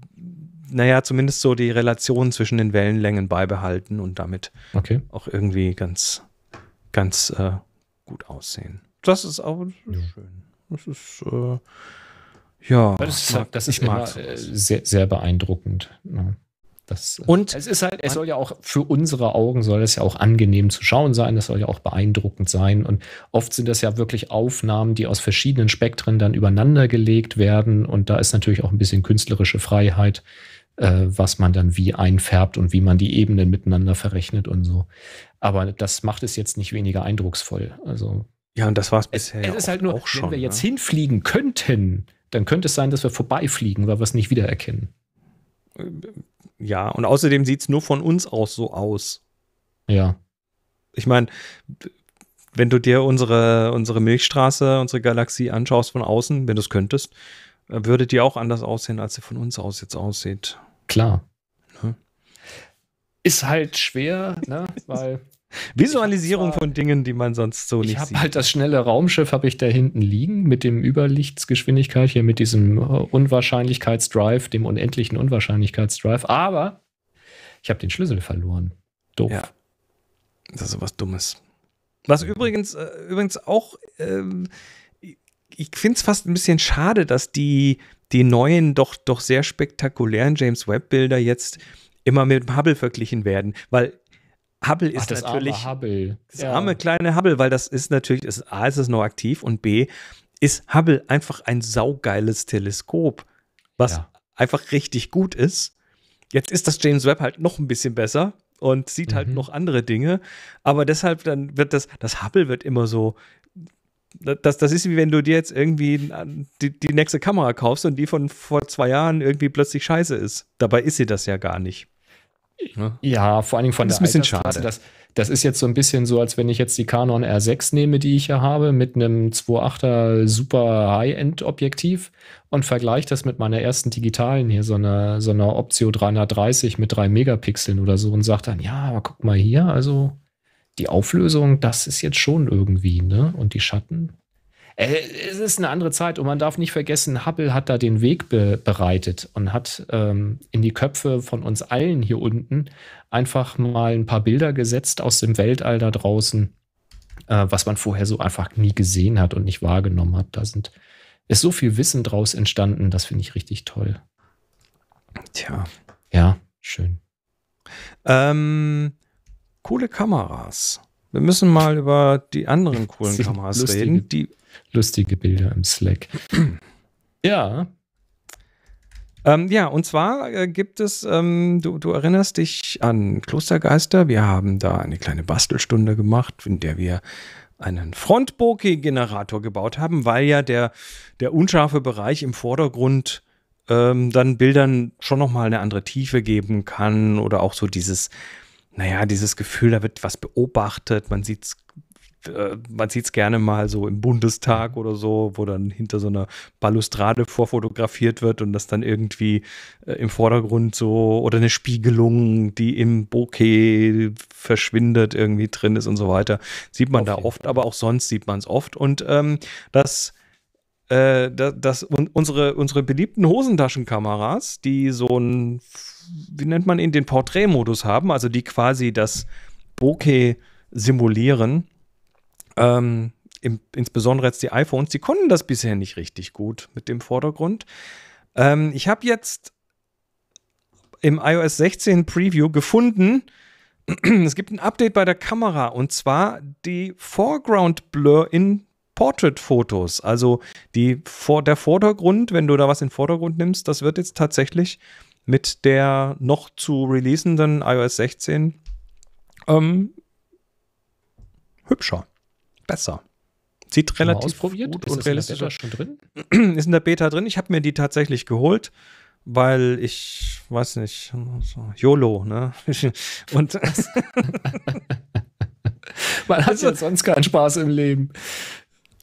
naja, zumindest so die Relation zwischen den Wellenlängen beibehalten und damit okay. auch irgendwie ganz, ganz äh, gut aussehen. Das ist auch das schön. Das ist, äh, ja. Das ist, halt mag, das ist immer sehr, sehr beeindruckend. Ja. Ne? Das, äh, und es ist halt, es soll ja auch für unsere Augen soll es ja auch angenehm zu schauen sein, es soll ja auch beeindruckend sein. Und oft sind das ja wirklich Aufnahmen, die aus verschiedenen Spektren dann übereinander gelegt werden. Und da ist natürlich auch ein bisschen künstlerische Freiheit, äh, was man dann wie einfärbt und wie man die Ebenen miteinander verrechnet und so. Aber das macht es jetzt nicht weniger eindrucksvoll. Also ja, und das war es bisher. Es, es ist halt nur, wenn schon, wir jetzt ne? hinfliegen könnten, dann könnte es sein, dass wir vorbeifliegen, weil wir es nicht wiedererkennen äh, ja, und außerdem sieht es nur von uns aus so aus. Ja. Ich meine, wenn du dir unsere, unsere Milchstraße, unsere Galaxie anschaust von außen, wenn du es könntest, äh, würde die auch anders aussehen, als sie von uns aus jetzt aussieht. Klar. Ne? Ist halt schwer, ne? weil Visualisierung von Dingen, die man sonst so nicht sieht. Ich habe halt das schnelle Raumschiff, habe ich da hinten liegen, mit dem Überlichtsgeschwindigkeit, hier mit diesem äh, Unwahrscheinlichkeitsdrive, dem unendlichen Unwahrscheinlichkeitsdrive. Aber ich habe den Schlüssel verloren. Doof. Ja. Das ist sowas Dummes. Was übrigens, äh, übrigens auch, ähm, ich finde es fast ein bisschen schade, dass die, die neuen, doch, doch sehr spektakulären James Webb-Bilder jetzt immer mit Hubble verglichen werden, weil Hubble ist Ach, das natürlich arme Hubble. das ja. arme kleine Hubble, weil das ist natürlich, ist, A ist es noch aktiv und B ist Hubble einfach ein saugeiles Teleskop, was ja. einfach richtig gut ist. Jetzt ist das James Webb halt noch ein bisschen besser und sieht halt mhm. halt noch andere Dinge, aber deshalb dann wird das, das Hubble wird immer so das, das ist wie wenn du dir jetzt irgendwie die, die nächste Kamera kaufst und die von vor zwei Jahren irgendwie plötzlich scheiße ist. Dabei ist sie das ja gar nicht. Ne? Ja, vor allen Dingen von das der ist ein bisschen schade. Das, das ist jetzt so ein bisschen so, als wenn ich jetzt die Canon R6 nehme, die ich hier habe, mit einem 2.8er super High-End-Objektiv und vergleiche das mit meiner ersten digitalen hier, so einer so eine Optio 330 mit 3 Megapixeln oder so und sage dann, ja, aber guck mal hier, also die Auflösung, das ist jetzt schon irgendwie, ne? Und die Schatten. Äh, es ist eine andere Zeit und man darf nicht vergessen, Hubble hat da den Weg be bereitet und hat ähm, in die Köpfe von uns allen hier unten einfach mal ein paar Bilder gesetzt aus dem Weltall da draußen, äh, was man vorher so einfach nie gesehen hat und nicht wahrgenommen hat. Da sind, ist so viel Wissen draus entstanden, das finde ich richtig toll. Tja. Ja, schön. Ähm, coole Kameras. Wir müssen mal über die anderen coolen Kameras lustige. reden, die lustige Bilder im Slack. ja. Ähm, ja, und zwar äh, gibt es, ähm, du, du erinnerst dich an Klostergeister. Wir haben da eine kleine Bastelstunde gemacht, in der wir einen Frontbokeh-Generator gebaut haben, weil ja der, der unscharfe Bereich im Vordergrund ähm, dann Bildern schon nochmal eine andere Tiefe geben kann oder auch so dieses, naja, dieses Gefühl, da wird was beobachtet, man sieht es äh, man sieht es gerne mal so im Bundestag mhm. oder so, wo dann hinter so einer Balustrade vorfotografiert wird und das dann irgendwie äh, im Vordergrund so oder eine Spiegelung, die im Bokeh verschwindet, irgendwie drin ist und so weiter. Sieht man okay. da oft, aber auch sonst sieht man es oft. Und ähm, das äh, dass, dass unsere, unsere beliebten Hosentaschenkameras, die so ein, wie nennt man ihn, den Porträtmodus haben, also die quasi das Bokeh simulieren, ähm, im, insbesondere jetzt die iPhones, die konnten das bisher nicht richtig gut mit dem Vordergrund. Ähm, ich habe jetzt im iOS 16 Preview gefunden, es gibt ein Update bei der Kamera und zwar die Foreground Blur in Portrait-Fotos. Also die, vor, der Vordergrund, wenn du da was in den Vordergrund nimmst, das wird jetzt tatsächlich mit der noch zu releasenden iOS 16 ähm, hübscher besser. Sieht relativ gut ist in der Beta schon drin? Ist in der Beta drin. Ich habe mir die tatsächlich geholt, weil ich weiß nicht, so YOLO, ne? Und Man hat ja sonst keinen Spaß im Leben.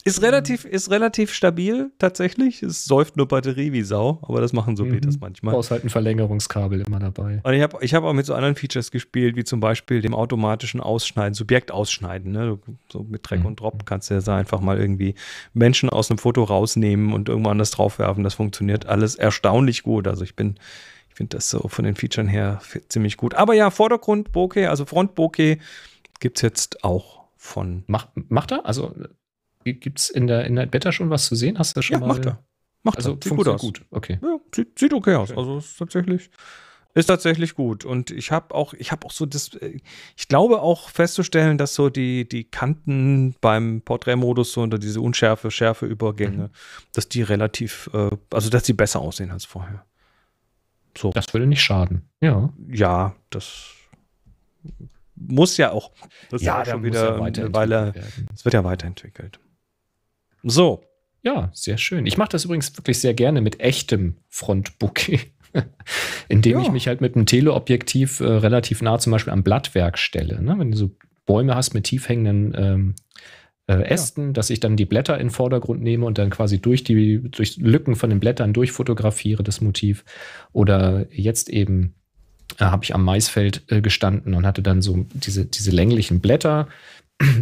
Ist mhm. relativ, ist relativ stabil tatsächlich. Es säuft nur Batterie wie Sau, aber das machen so mhm. Betas manchmal. Brauchst halt ein Verlängerungskabel immer dabei. Und ich habe ich hab auch mit so anderen Features gespielt, wie zum Beispiel dem automatischen Ausschneiden, Subjekt ausschneiden. Ne? So mit Dreck mhm. und Drop mhm. kannst du ja einfach mal irgendwie Menschen aus einem Foto rausnehmen und irgendwo anders draufwerfen. Das funktioniert alles erstaunlich gut. Also ich bin, ich finde das so von den Features her ziemlich gut. Aber ja, Vordergrund-Bokeh, also Front-Bokeh gibt es jetzt auch von. Mach, macht er? Also Gibt es in der, in der Beta schon was zu sehen? Hast du das schon ja, mal? Macht er. Macht also, er. Sieht gut aus. Gut. Okay. Ja, sieht, sieht okay aus. Also ist tatsächlich. Ist tatsächlich gut. Und ich habe auch, ich habe auch so das, äh, ich glaube auch festzustellen, dass so die, die Kanten beim Porträtmodus so unter diese Unschärfe, Schärfeübergänge, mhm. dass die relativ, äh, also dass die besser aussehen als vorher. So. Das würde nicht schaden. Ja. Ja, das muss ja auch. Das ja, ist ja schon wieder, ja weil es wird ja weiterentwickelt. So, ja, sehr schön. Ich mache das übrigens wirklich sehr gerne mit echtem Frontbouquet, indem ja. ich mich halt mit einem Teleobjektiv äh, relativ nah zum Beispiel am Blattwerk stelle. Ne? Wenn du so Bäume hast mit tief hängenden ähm, äh, Ästen, ja. dass ich dann die Blätter in den Vordergrund nehme und dann quasi durch die durch Lücken von den Blättern durchfotografiere das Motiv. Oder jetzt eben äh, habe ich am Maisfeld äh, gestanden und hatte dann so diese, diese länglichen Blätter,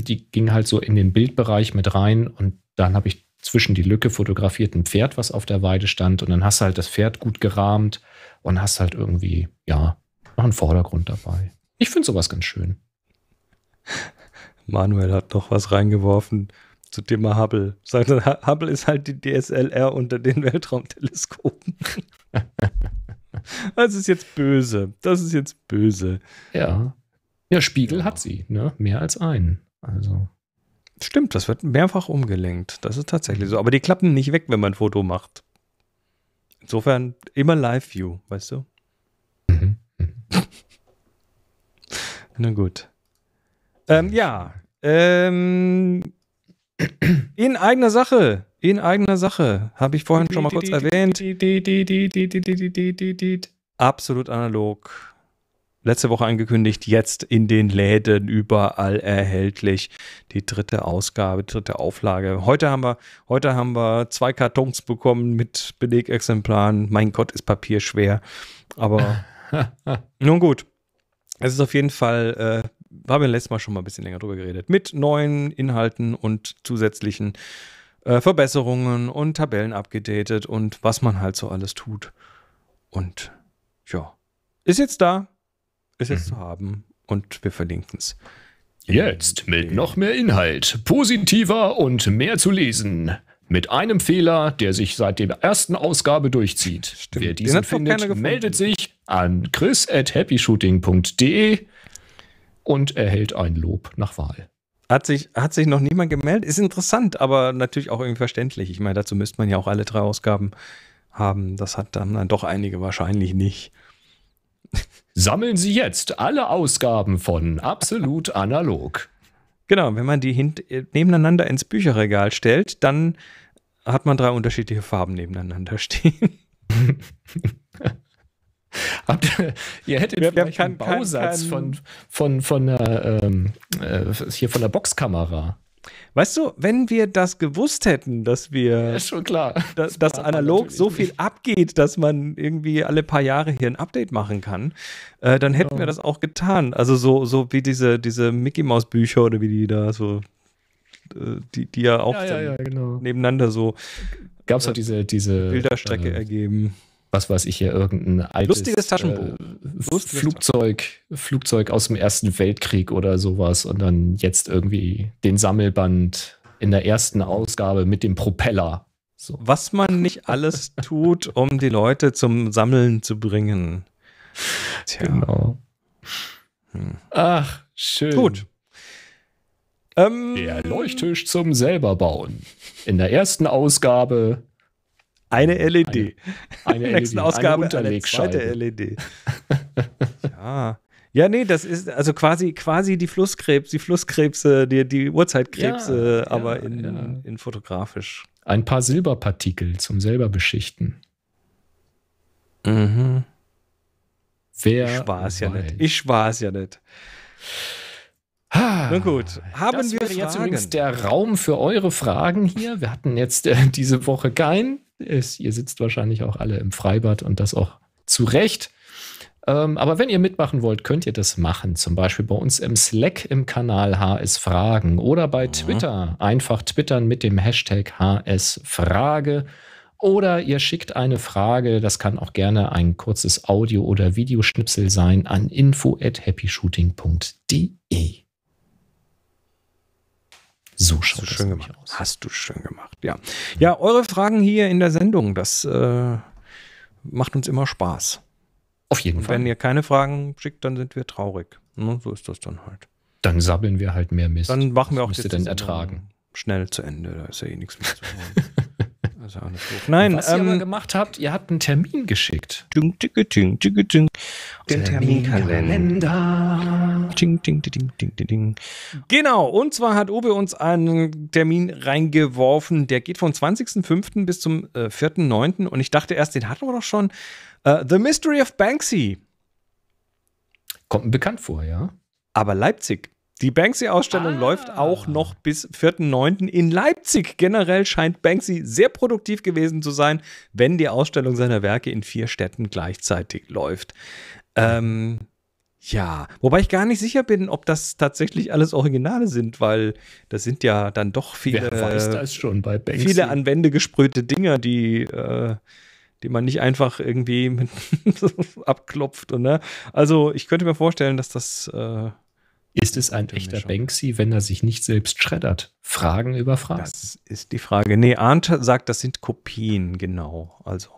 die gingen halt so in den Bildbereich mit rein und dann habe ich zwischen die Lücke fotografiert ein Pferd, was auf der Weide stand. Und dann hast du halt das Pferd gut gerahmt und hast halt irgendwie, ja, noch einen Vordergrund dabei. Ich finde sowas ganz schön. Manuel hat noch was reingeworfen zu Thema Hubble. Sagt, Hubble ist halt die DSLR unter den Weltraumteleskopen. das ist jetzt böse. Das ist jetzt böse. Ja. Ja, Spiegel ja. hat sie, ne? Mehr als einen. Also. Stimmt, das wird mehrfach umgelenkt. Das ist tatsächlich so. Aber die klappen nicht weg, wenn man ein Foto macht. Insofern immer Live-View, weißt du? Mhm, mhm. Na gut. Ähm, ja. Ähm, in eigener Sache. In eigener Sache. Habe ich vorhin schon mal kurz erwähnt. Absolut analog letzte Woche angekündigt, jetzt in den Läden überall erhältlich. Die dritte Ausgabe, dritte Auflage. Heute haben wir, heute haben wir zwei Kartons bekommen mit Belegexemplaren. Mein Gott, ist Papier schwer. Aber nun gut. Es ist auf jeden Fall, äh, haben wir letztes Mal schon mal ein bisschen länger drüber geredet, mit neuen Inhalten und zusätzlichen äh, Verbesserungen und Tabellen abgedatet und was man halt so alles tut. Und ja, ist jetzt da, ist jetzt mhm. zu haben und wir verlinken es. Jetzt mit noch mehr Inhalt, positiver und mehr zu lesen. Mit einem Fehler, der sich seit der ersten Ausgabe durchzieht. Stimmt. Wer diesen findet, meldet sich an chris.happyshooting.de und erhält ein Lob nach Wahl. Hat sich, hat sich noch niemand gemeldet? Ist interessant, aber natürlich auch irgendwie verständlich. Ich meine, dazu müsste man ja auch alle drei Ausgaben haben. Das hat dann, dann doch einige wahrscheinlich nicht. Sammeln Sie jetzt alle Ausgaben von Absolut Analog. Genau, wenn man die nebeneinander ins Bücherregal stellt, dann hat man drei unterschiedliche Farben nebeneinander stehen. Ihr, ihr, hättet wir vielleicht keinen Bausatz kein, von, von, von, der, äh, ähm, äh, hier von der Boxkamera. Weißt du, wenn wir das gewusst hätten, dass wir. Ja, schon klar. Da, das dass analog so viel nicht. abgeht, dass man irgendwie alle paar Jahre hier ein Update machen kann, äh, dann hätten ja. wir das auch getan. Also so, so wie diese, diese Mickey-Maus-Bücher oder wie die da so. Äh, die, die ja auch ja, genau. nebeneinander so. Gab es halt äh, diese, diese Bilderstrecke äh, ergeben was weiß ich hier, irgendein altes Lustiges Taschenbuch. Äh, Flugzeug, Flugzeug aus dem Ersten Weltkrieg oder sowas und dann jetzt irgendwie den Sammelband in der ersten Ausgabe mit dem Propeller. So. Was man nicht alles tut, um die Leute zum Sammeln zu bringen. Tja. Genau. Hm. Ach, schön. Gut. Ähm, der Leuchttisch zum selber bauen. In der ersten Ausgabe eine LED. Eine, eine e e Nächsten LED. Ausgabe eine, eine zweite LED. ja. Ja, nee, das ist also quasi, quasi die Flusskrebs, die Flusskrebse, die, die Urzeitkrebse, ja, aber ja, in, ja. in fotografisch. Ein paar Silberpartikel zum selber beschichten. Mhm. Wer ich war's weiß. ja nicht. Ich war's ja nicht. Ha, ah, Nun gut, haben das wir wäre Fragen? jetzt übrigens der Raum für eure Fragen hier. Wir hatten jetzt äh, diese Woche keinen ist. Ihr sitzt wahrscheinlich auch alle im Freibad und das auch zu Recht. Ähm, aber wenn ihr mitmachen wollt, könnt ihr das machen. Zum Beispiel bei uns im Slack im Kanal HS Fragen oder bei mhm. Twitter. Einfach twittern mit dem Hashtag HS Frage. Oder ihr schickt eine Frage, das kann auch gerne ein kurzes Audio- oder Videoschnipsel sein, an info at happyshooting.de. So schaut Hast schön gemacht. Aus. Hast du schön gemacht, ja. Ja, eure Fragen hier in der Sendung, das äh, macht uns immer Spaß. Auf jeden Und Fall. Wenn ihr keine Fragen schickt, dann sind wir traurig. Ne? So ist das dann halt. Dann sabbeln wir halt mehr Mist. Dann machen wir auch das. Müsst ihr denn ertragen. Schnell zu Ende, da ist ja eh nichts mehr zu tun. ist auch nicht doof. Nein, was ähm, ihr aber ähm, gemacht habt, ihr habt einen Termin geschickt. Ding, ding, ding, ding, ding. Den Terminkalender. Ding, ding, ding, ding, ding, ding. Genau, und zwar hat Obe uns einen Termin reingeworfen, der geht vom 20.05. bis zum äh, 4.09. Und ich dachte erst, den hatten wir doch schon. Uh, The Mystery of Banksy. Kommt mir bekannt vor, ja. Aber Leipzig. Die Banksy-Ausstellung ah. läuft auch noch bis 4.9. in Leipzig. Generell scheint Banksy sehr produktiv gewesen zu sein, wenn die Ausstellung seiner Werke in vier Städten gleichzeitig läuft. Ähm, ja, wobei ich gar nicht sicher bin, ob das tatsächlich alles Originale sind, weil das sind ja dann doch viele, weiß das schon bei Banksy. viele an Wände gesprühte Dinger, die, äh, die man nicht einfach irgendwie abklopft. Und, ne? Also ich könnte mir vorstellen, dass das äh, ist es ein echter Banksy, wenn er sich nicht selbst schreddert? Fragen über Fragen. Das ist die Frage. Nee, Arndt sagt, das sind Kopien, genau. Also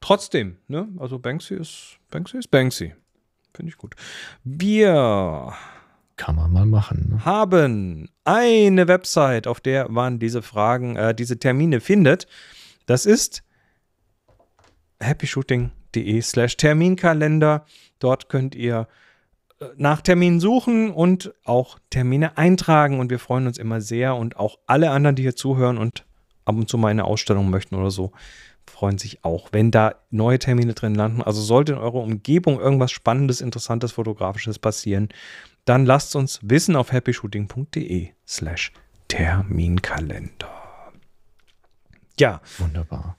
trotzdem, ne? Also Banksy ist Banksy ist Banksy. Finde ich gut. Wir kann man mal machen. Ne? Haben eine Website, auf der man diese Fragen, äh, diese Termine findet. Das ist happyshooting.de slash Terminkalender. Dort könnt ihr nach Terminen suchen und auch Termine eintragen. Und wir freuen uns immer sehr und auch alle anderen, die hier zuhören und ab und zu mal eine Ausstellung möchten oder so, freuen sich auch, wenn da neue Termine drin landen. Also sollte in eurer Umgebung irgendwas Spannendes, Interessantes, Fotografisches passieren, dann lasst uns wissen auf happyshooting.de slash Terminkalender. Ja. Wunderbar.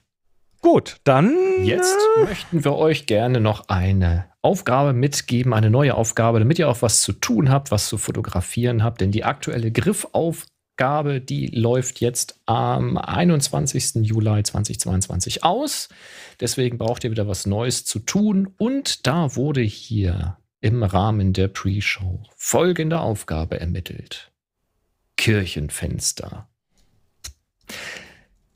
Gut, dann. Jetzt äh, möchten wir euch gerne noch eine Aufgabe mitgeben, eine neue Aufgabe, damit ihr auch was zu tun habt, was zu fotografieren habt. Denn die aktuelle Griffaufgabe, die läuft jetzt am 21. Juli 2022 aus. Deswegen braucht ihr wieder was Neues zu tun. Und da wurde hier im Rahmen der Pre-Show folgende Aufgabe ermittelt. Kirchenfenster.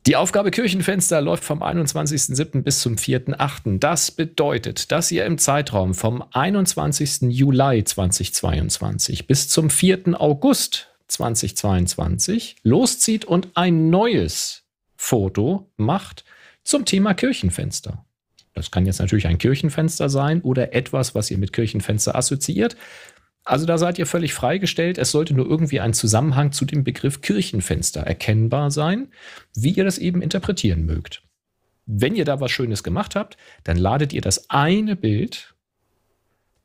Die Aufgabe Kirchenfenster läuft vom 21.07. bis zum 4.08. Das bedeutet, dass ihr im Zeitraum vom 21. Juli 2022 bis zum 4. August 2022 loszieht und ein neues Foto macht zum Thema Kirchenfenster. Das kann jetzt natürlich ein Kirchenfenster sein oder etwas, was ihr mit Kirchenfenster assoziiert. Also da seid ihr völlig freigestellt. Es sollte nur irgendwie ein Zusammenhang zu dem Begriff Kirchenfenster erkennbar sein, wie ihr das eben interpretieren mögt. Wenn ihr da was Schönes gemacht habt, dann ladet ihr das eine Bild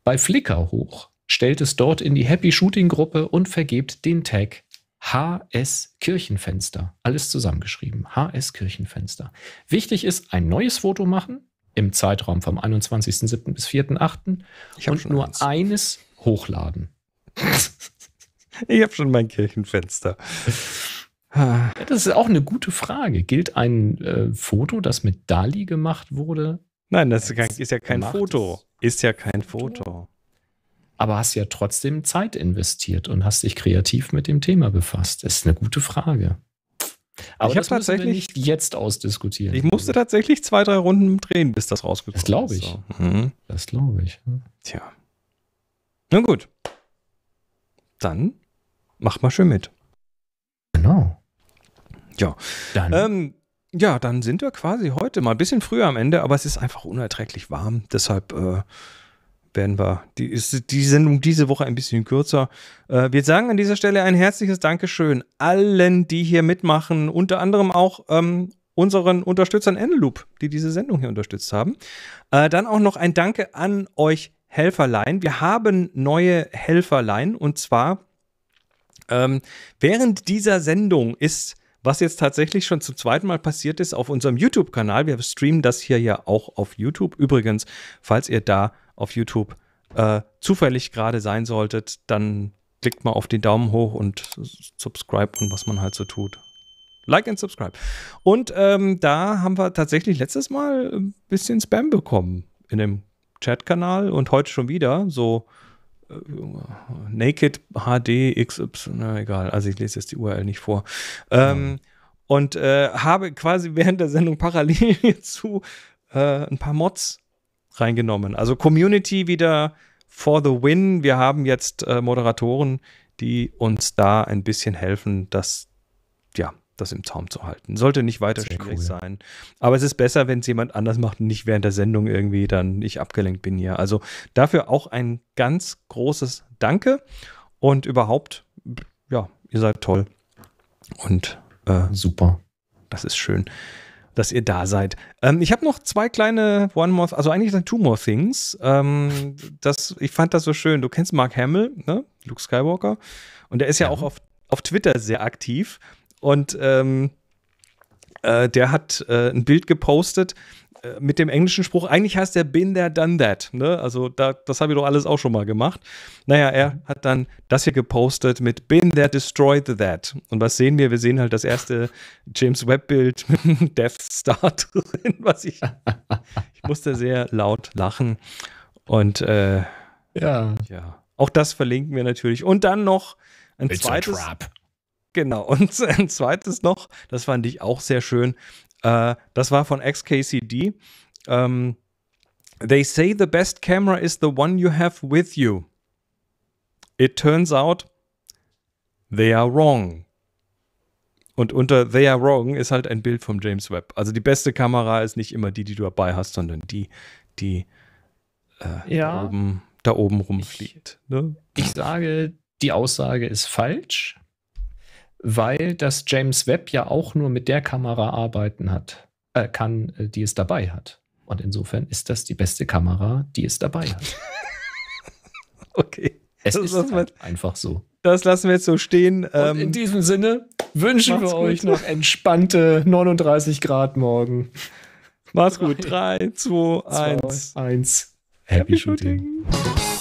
bei Flickr hoch, stellt es dort in die Happy Shooting Gruppe und vergebt den Tag HS Kirchenfenster. Alles zusammengeschrieben. HS Kirchenfenster. Wichtig ist, ein neues Foto machen im Zeitraum vom 21.07. bis 4.08. und nur eins. eines hochladen. ich habe schon mein Kirchenfenster. Ja, das ist auch eine gute Frage. Gilt ein äh, Foto, das mit Dali gemacht wurde? Nein, das ist, kein, ist ja kein Foto. Ist ja kein Foto. Aber hast ja trotzdem Zeit investiert und hast dich kreativ mit dem Thema befasst. Das ist eine gute Frage. Aber ich das tatsächlich, wir nicht jetzt ausdiskutieren. Ich musste tatsächlich zwei, drei Runden drehen, bis das rausgekommen ist. Das glaube ich. So. Mhm. Das glaube ich. Tja. Na gut. Dann macht mal schön mit. Genau. Ja. Dann. Ähm, ja, dann sind wir quasi heute mal ein bisschen früher am Ende, aber es ist einfach unerträglich warm. Deshalb äh, werden wir die, ist, die Sendung diese Woche ein bisschen kürzer. Äh, wir sagen an dieser Stelle ein herzliches Dankeschön allen, die hier mitmachen, unter anderem auch ähm, unseren Unterstützern Enloop, die diese Sendung hier unterstützt haben. Äh, dann auch noch ein Danke an euch Helferlein. Wir haben neue Helferlein und zwar ähm, während dieser Sendung ist, was jetzt tatsächlich schon zum zweiten Mal passiert ist, auf unserem YouTube-Kanal. Wir streamen das hier ja auch auf YouTube. Übrigens, falls ihr da auf YouTube äh, zufällig gerade sein solltet, dann klickt mal auf den Daumen hoch und subscribe und was man halt so tut. Like and subscribe. Und ähm, da haben wir tatsächlich letztes Mal ein bisschen Spam bekommen in dem Chatkanal und heute schon wieder so äh, Naked HD XY, na egal, also ich lese jetzt die URL nicht vor. Ähm, mhm. Und äh, habe quasi während der Sendung parallel hierzu äh, ein paar Mods reingenommen. Also Community wieder for the win. Wir haben jetzt äh, Moderatoren, die uns da ein bisschen helfen, dass ja, das im Zaum zu halten. Sollte nicht weiter Sehr schwierig cool, sein. Aber es ist besser, wenn es jemand anders macht und nicht während der Sendung irgendwie dann ich abgelenkt bin hier. Also dafür auch ein ganz großes Danke und überhaupt, ja, ihr seid toll. Und äh, super. Das ist schön dass ihr da seid. Ähm, ich habe noch zwei kleine One More, also eigentlich sind Two More Things. Ähm, das, ich fand das so schön. Du kennst Mark Hamill, ne? Luke Skywalker. Und er ist ja, ja, auch auf, auf Twitter sehr aktiv. Und ähm, äh, der hat äh, ein Bild gepostet äh, mit dem englischen Spruch, eigentlich heißt der Been there, done that. Ne? Also da, das habe ich doch alles auch schon mal gemacht. Naja, er hat dann das hier gepostet mit Been there, destroyed that. Und was sehen wir? Wir sehen halt das erste James Webb-Bild mit einem Death Star drin, was ich, ich musste sehr laut lachen. Und äh, ja. ja. Auch das verlinken wir natürlich. Und dann noch ein It's zweites. A trap. Genau. Und ein zweites noch, das fand ich auch sehr schön. Äh, das war von XKCD. Ähm, They say the best camera is the one you have with you. It turns out they are wrong. Und unter They Are Wrong ist halt ein Bild vom James Webb. Also die beste Kamera ist nicht immer die, die du dabei hast, sondern die, die äh, ja, da, oben, da oben rumfliegt. Ne? Ich sage, die Aussage ist falsch weil das James Webb ja auch nur mit der Kamera arbeiten hat, äh, kann, äh, die es dabei hat. Und insofern ist das die beste Kamera, die es dabei hat. okay. Es das ist halt einfach so. Das lassen wir jetzt so stehen. Und in ähm, diesem Sinne wünschen wir euch gut. noch entspannte 39 Grad morgen. Macht's gut. 3, 2, 1. 1. Happy, Happy Shooting. Shooting.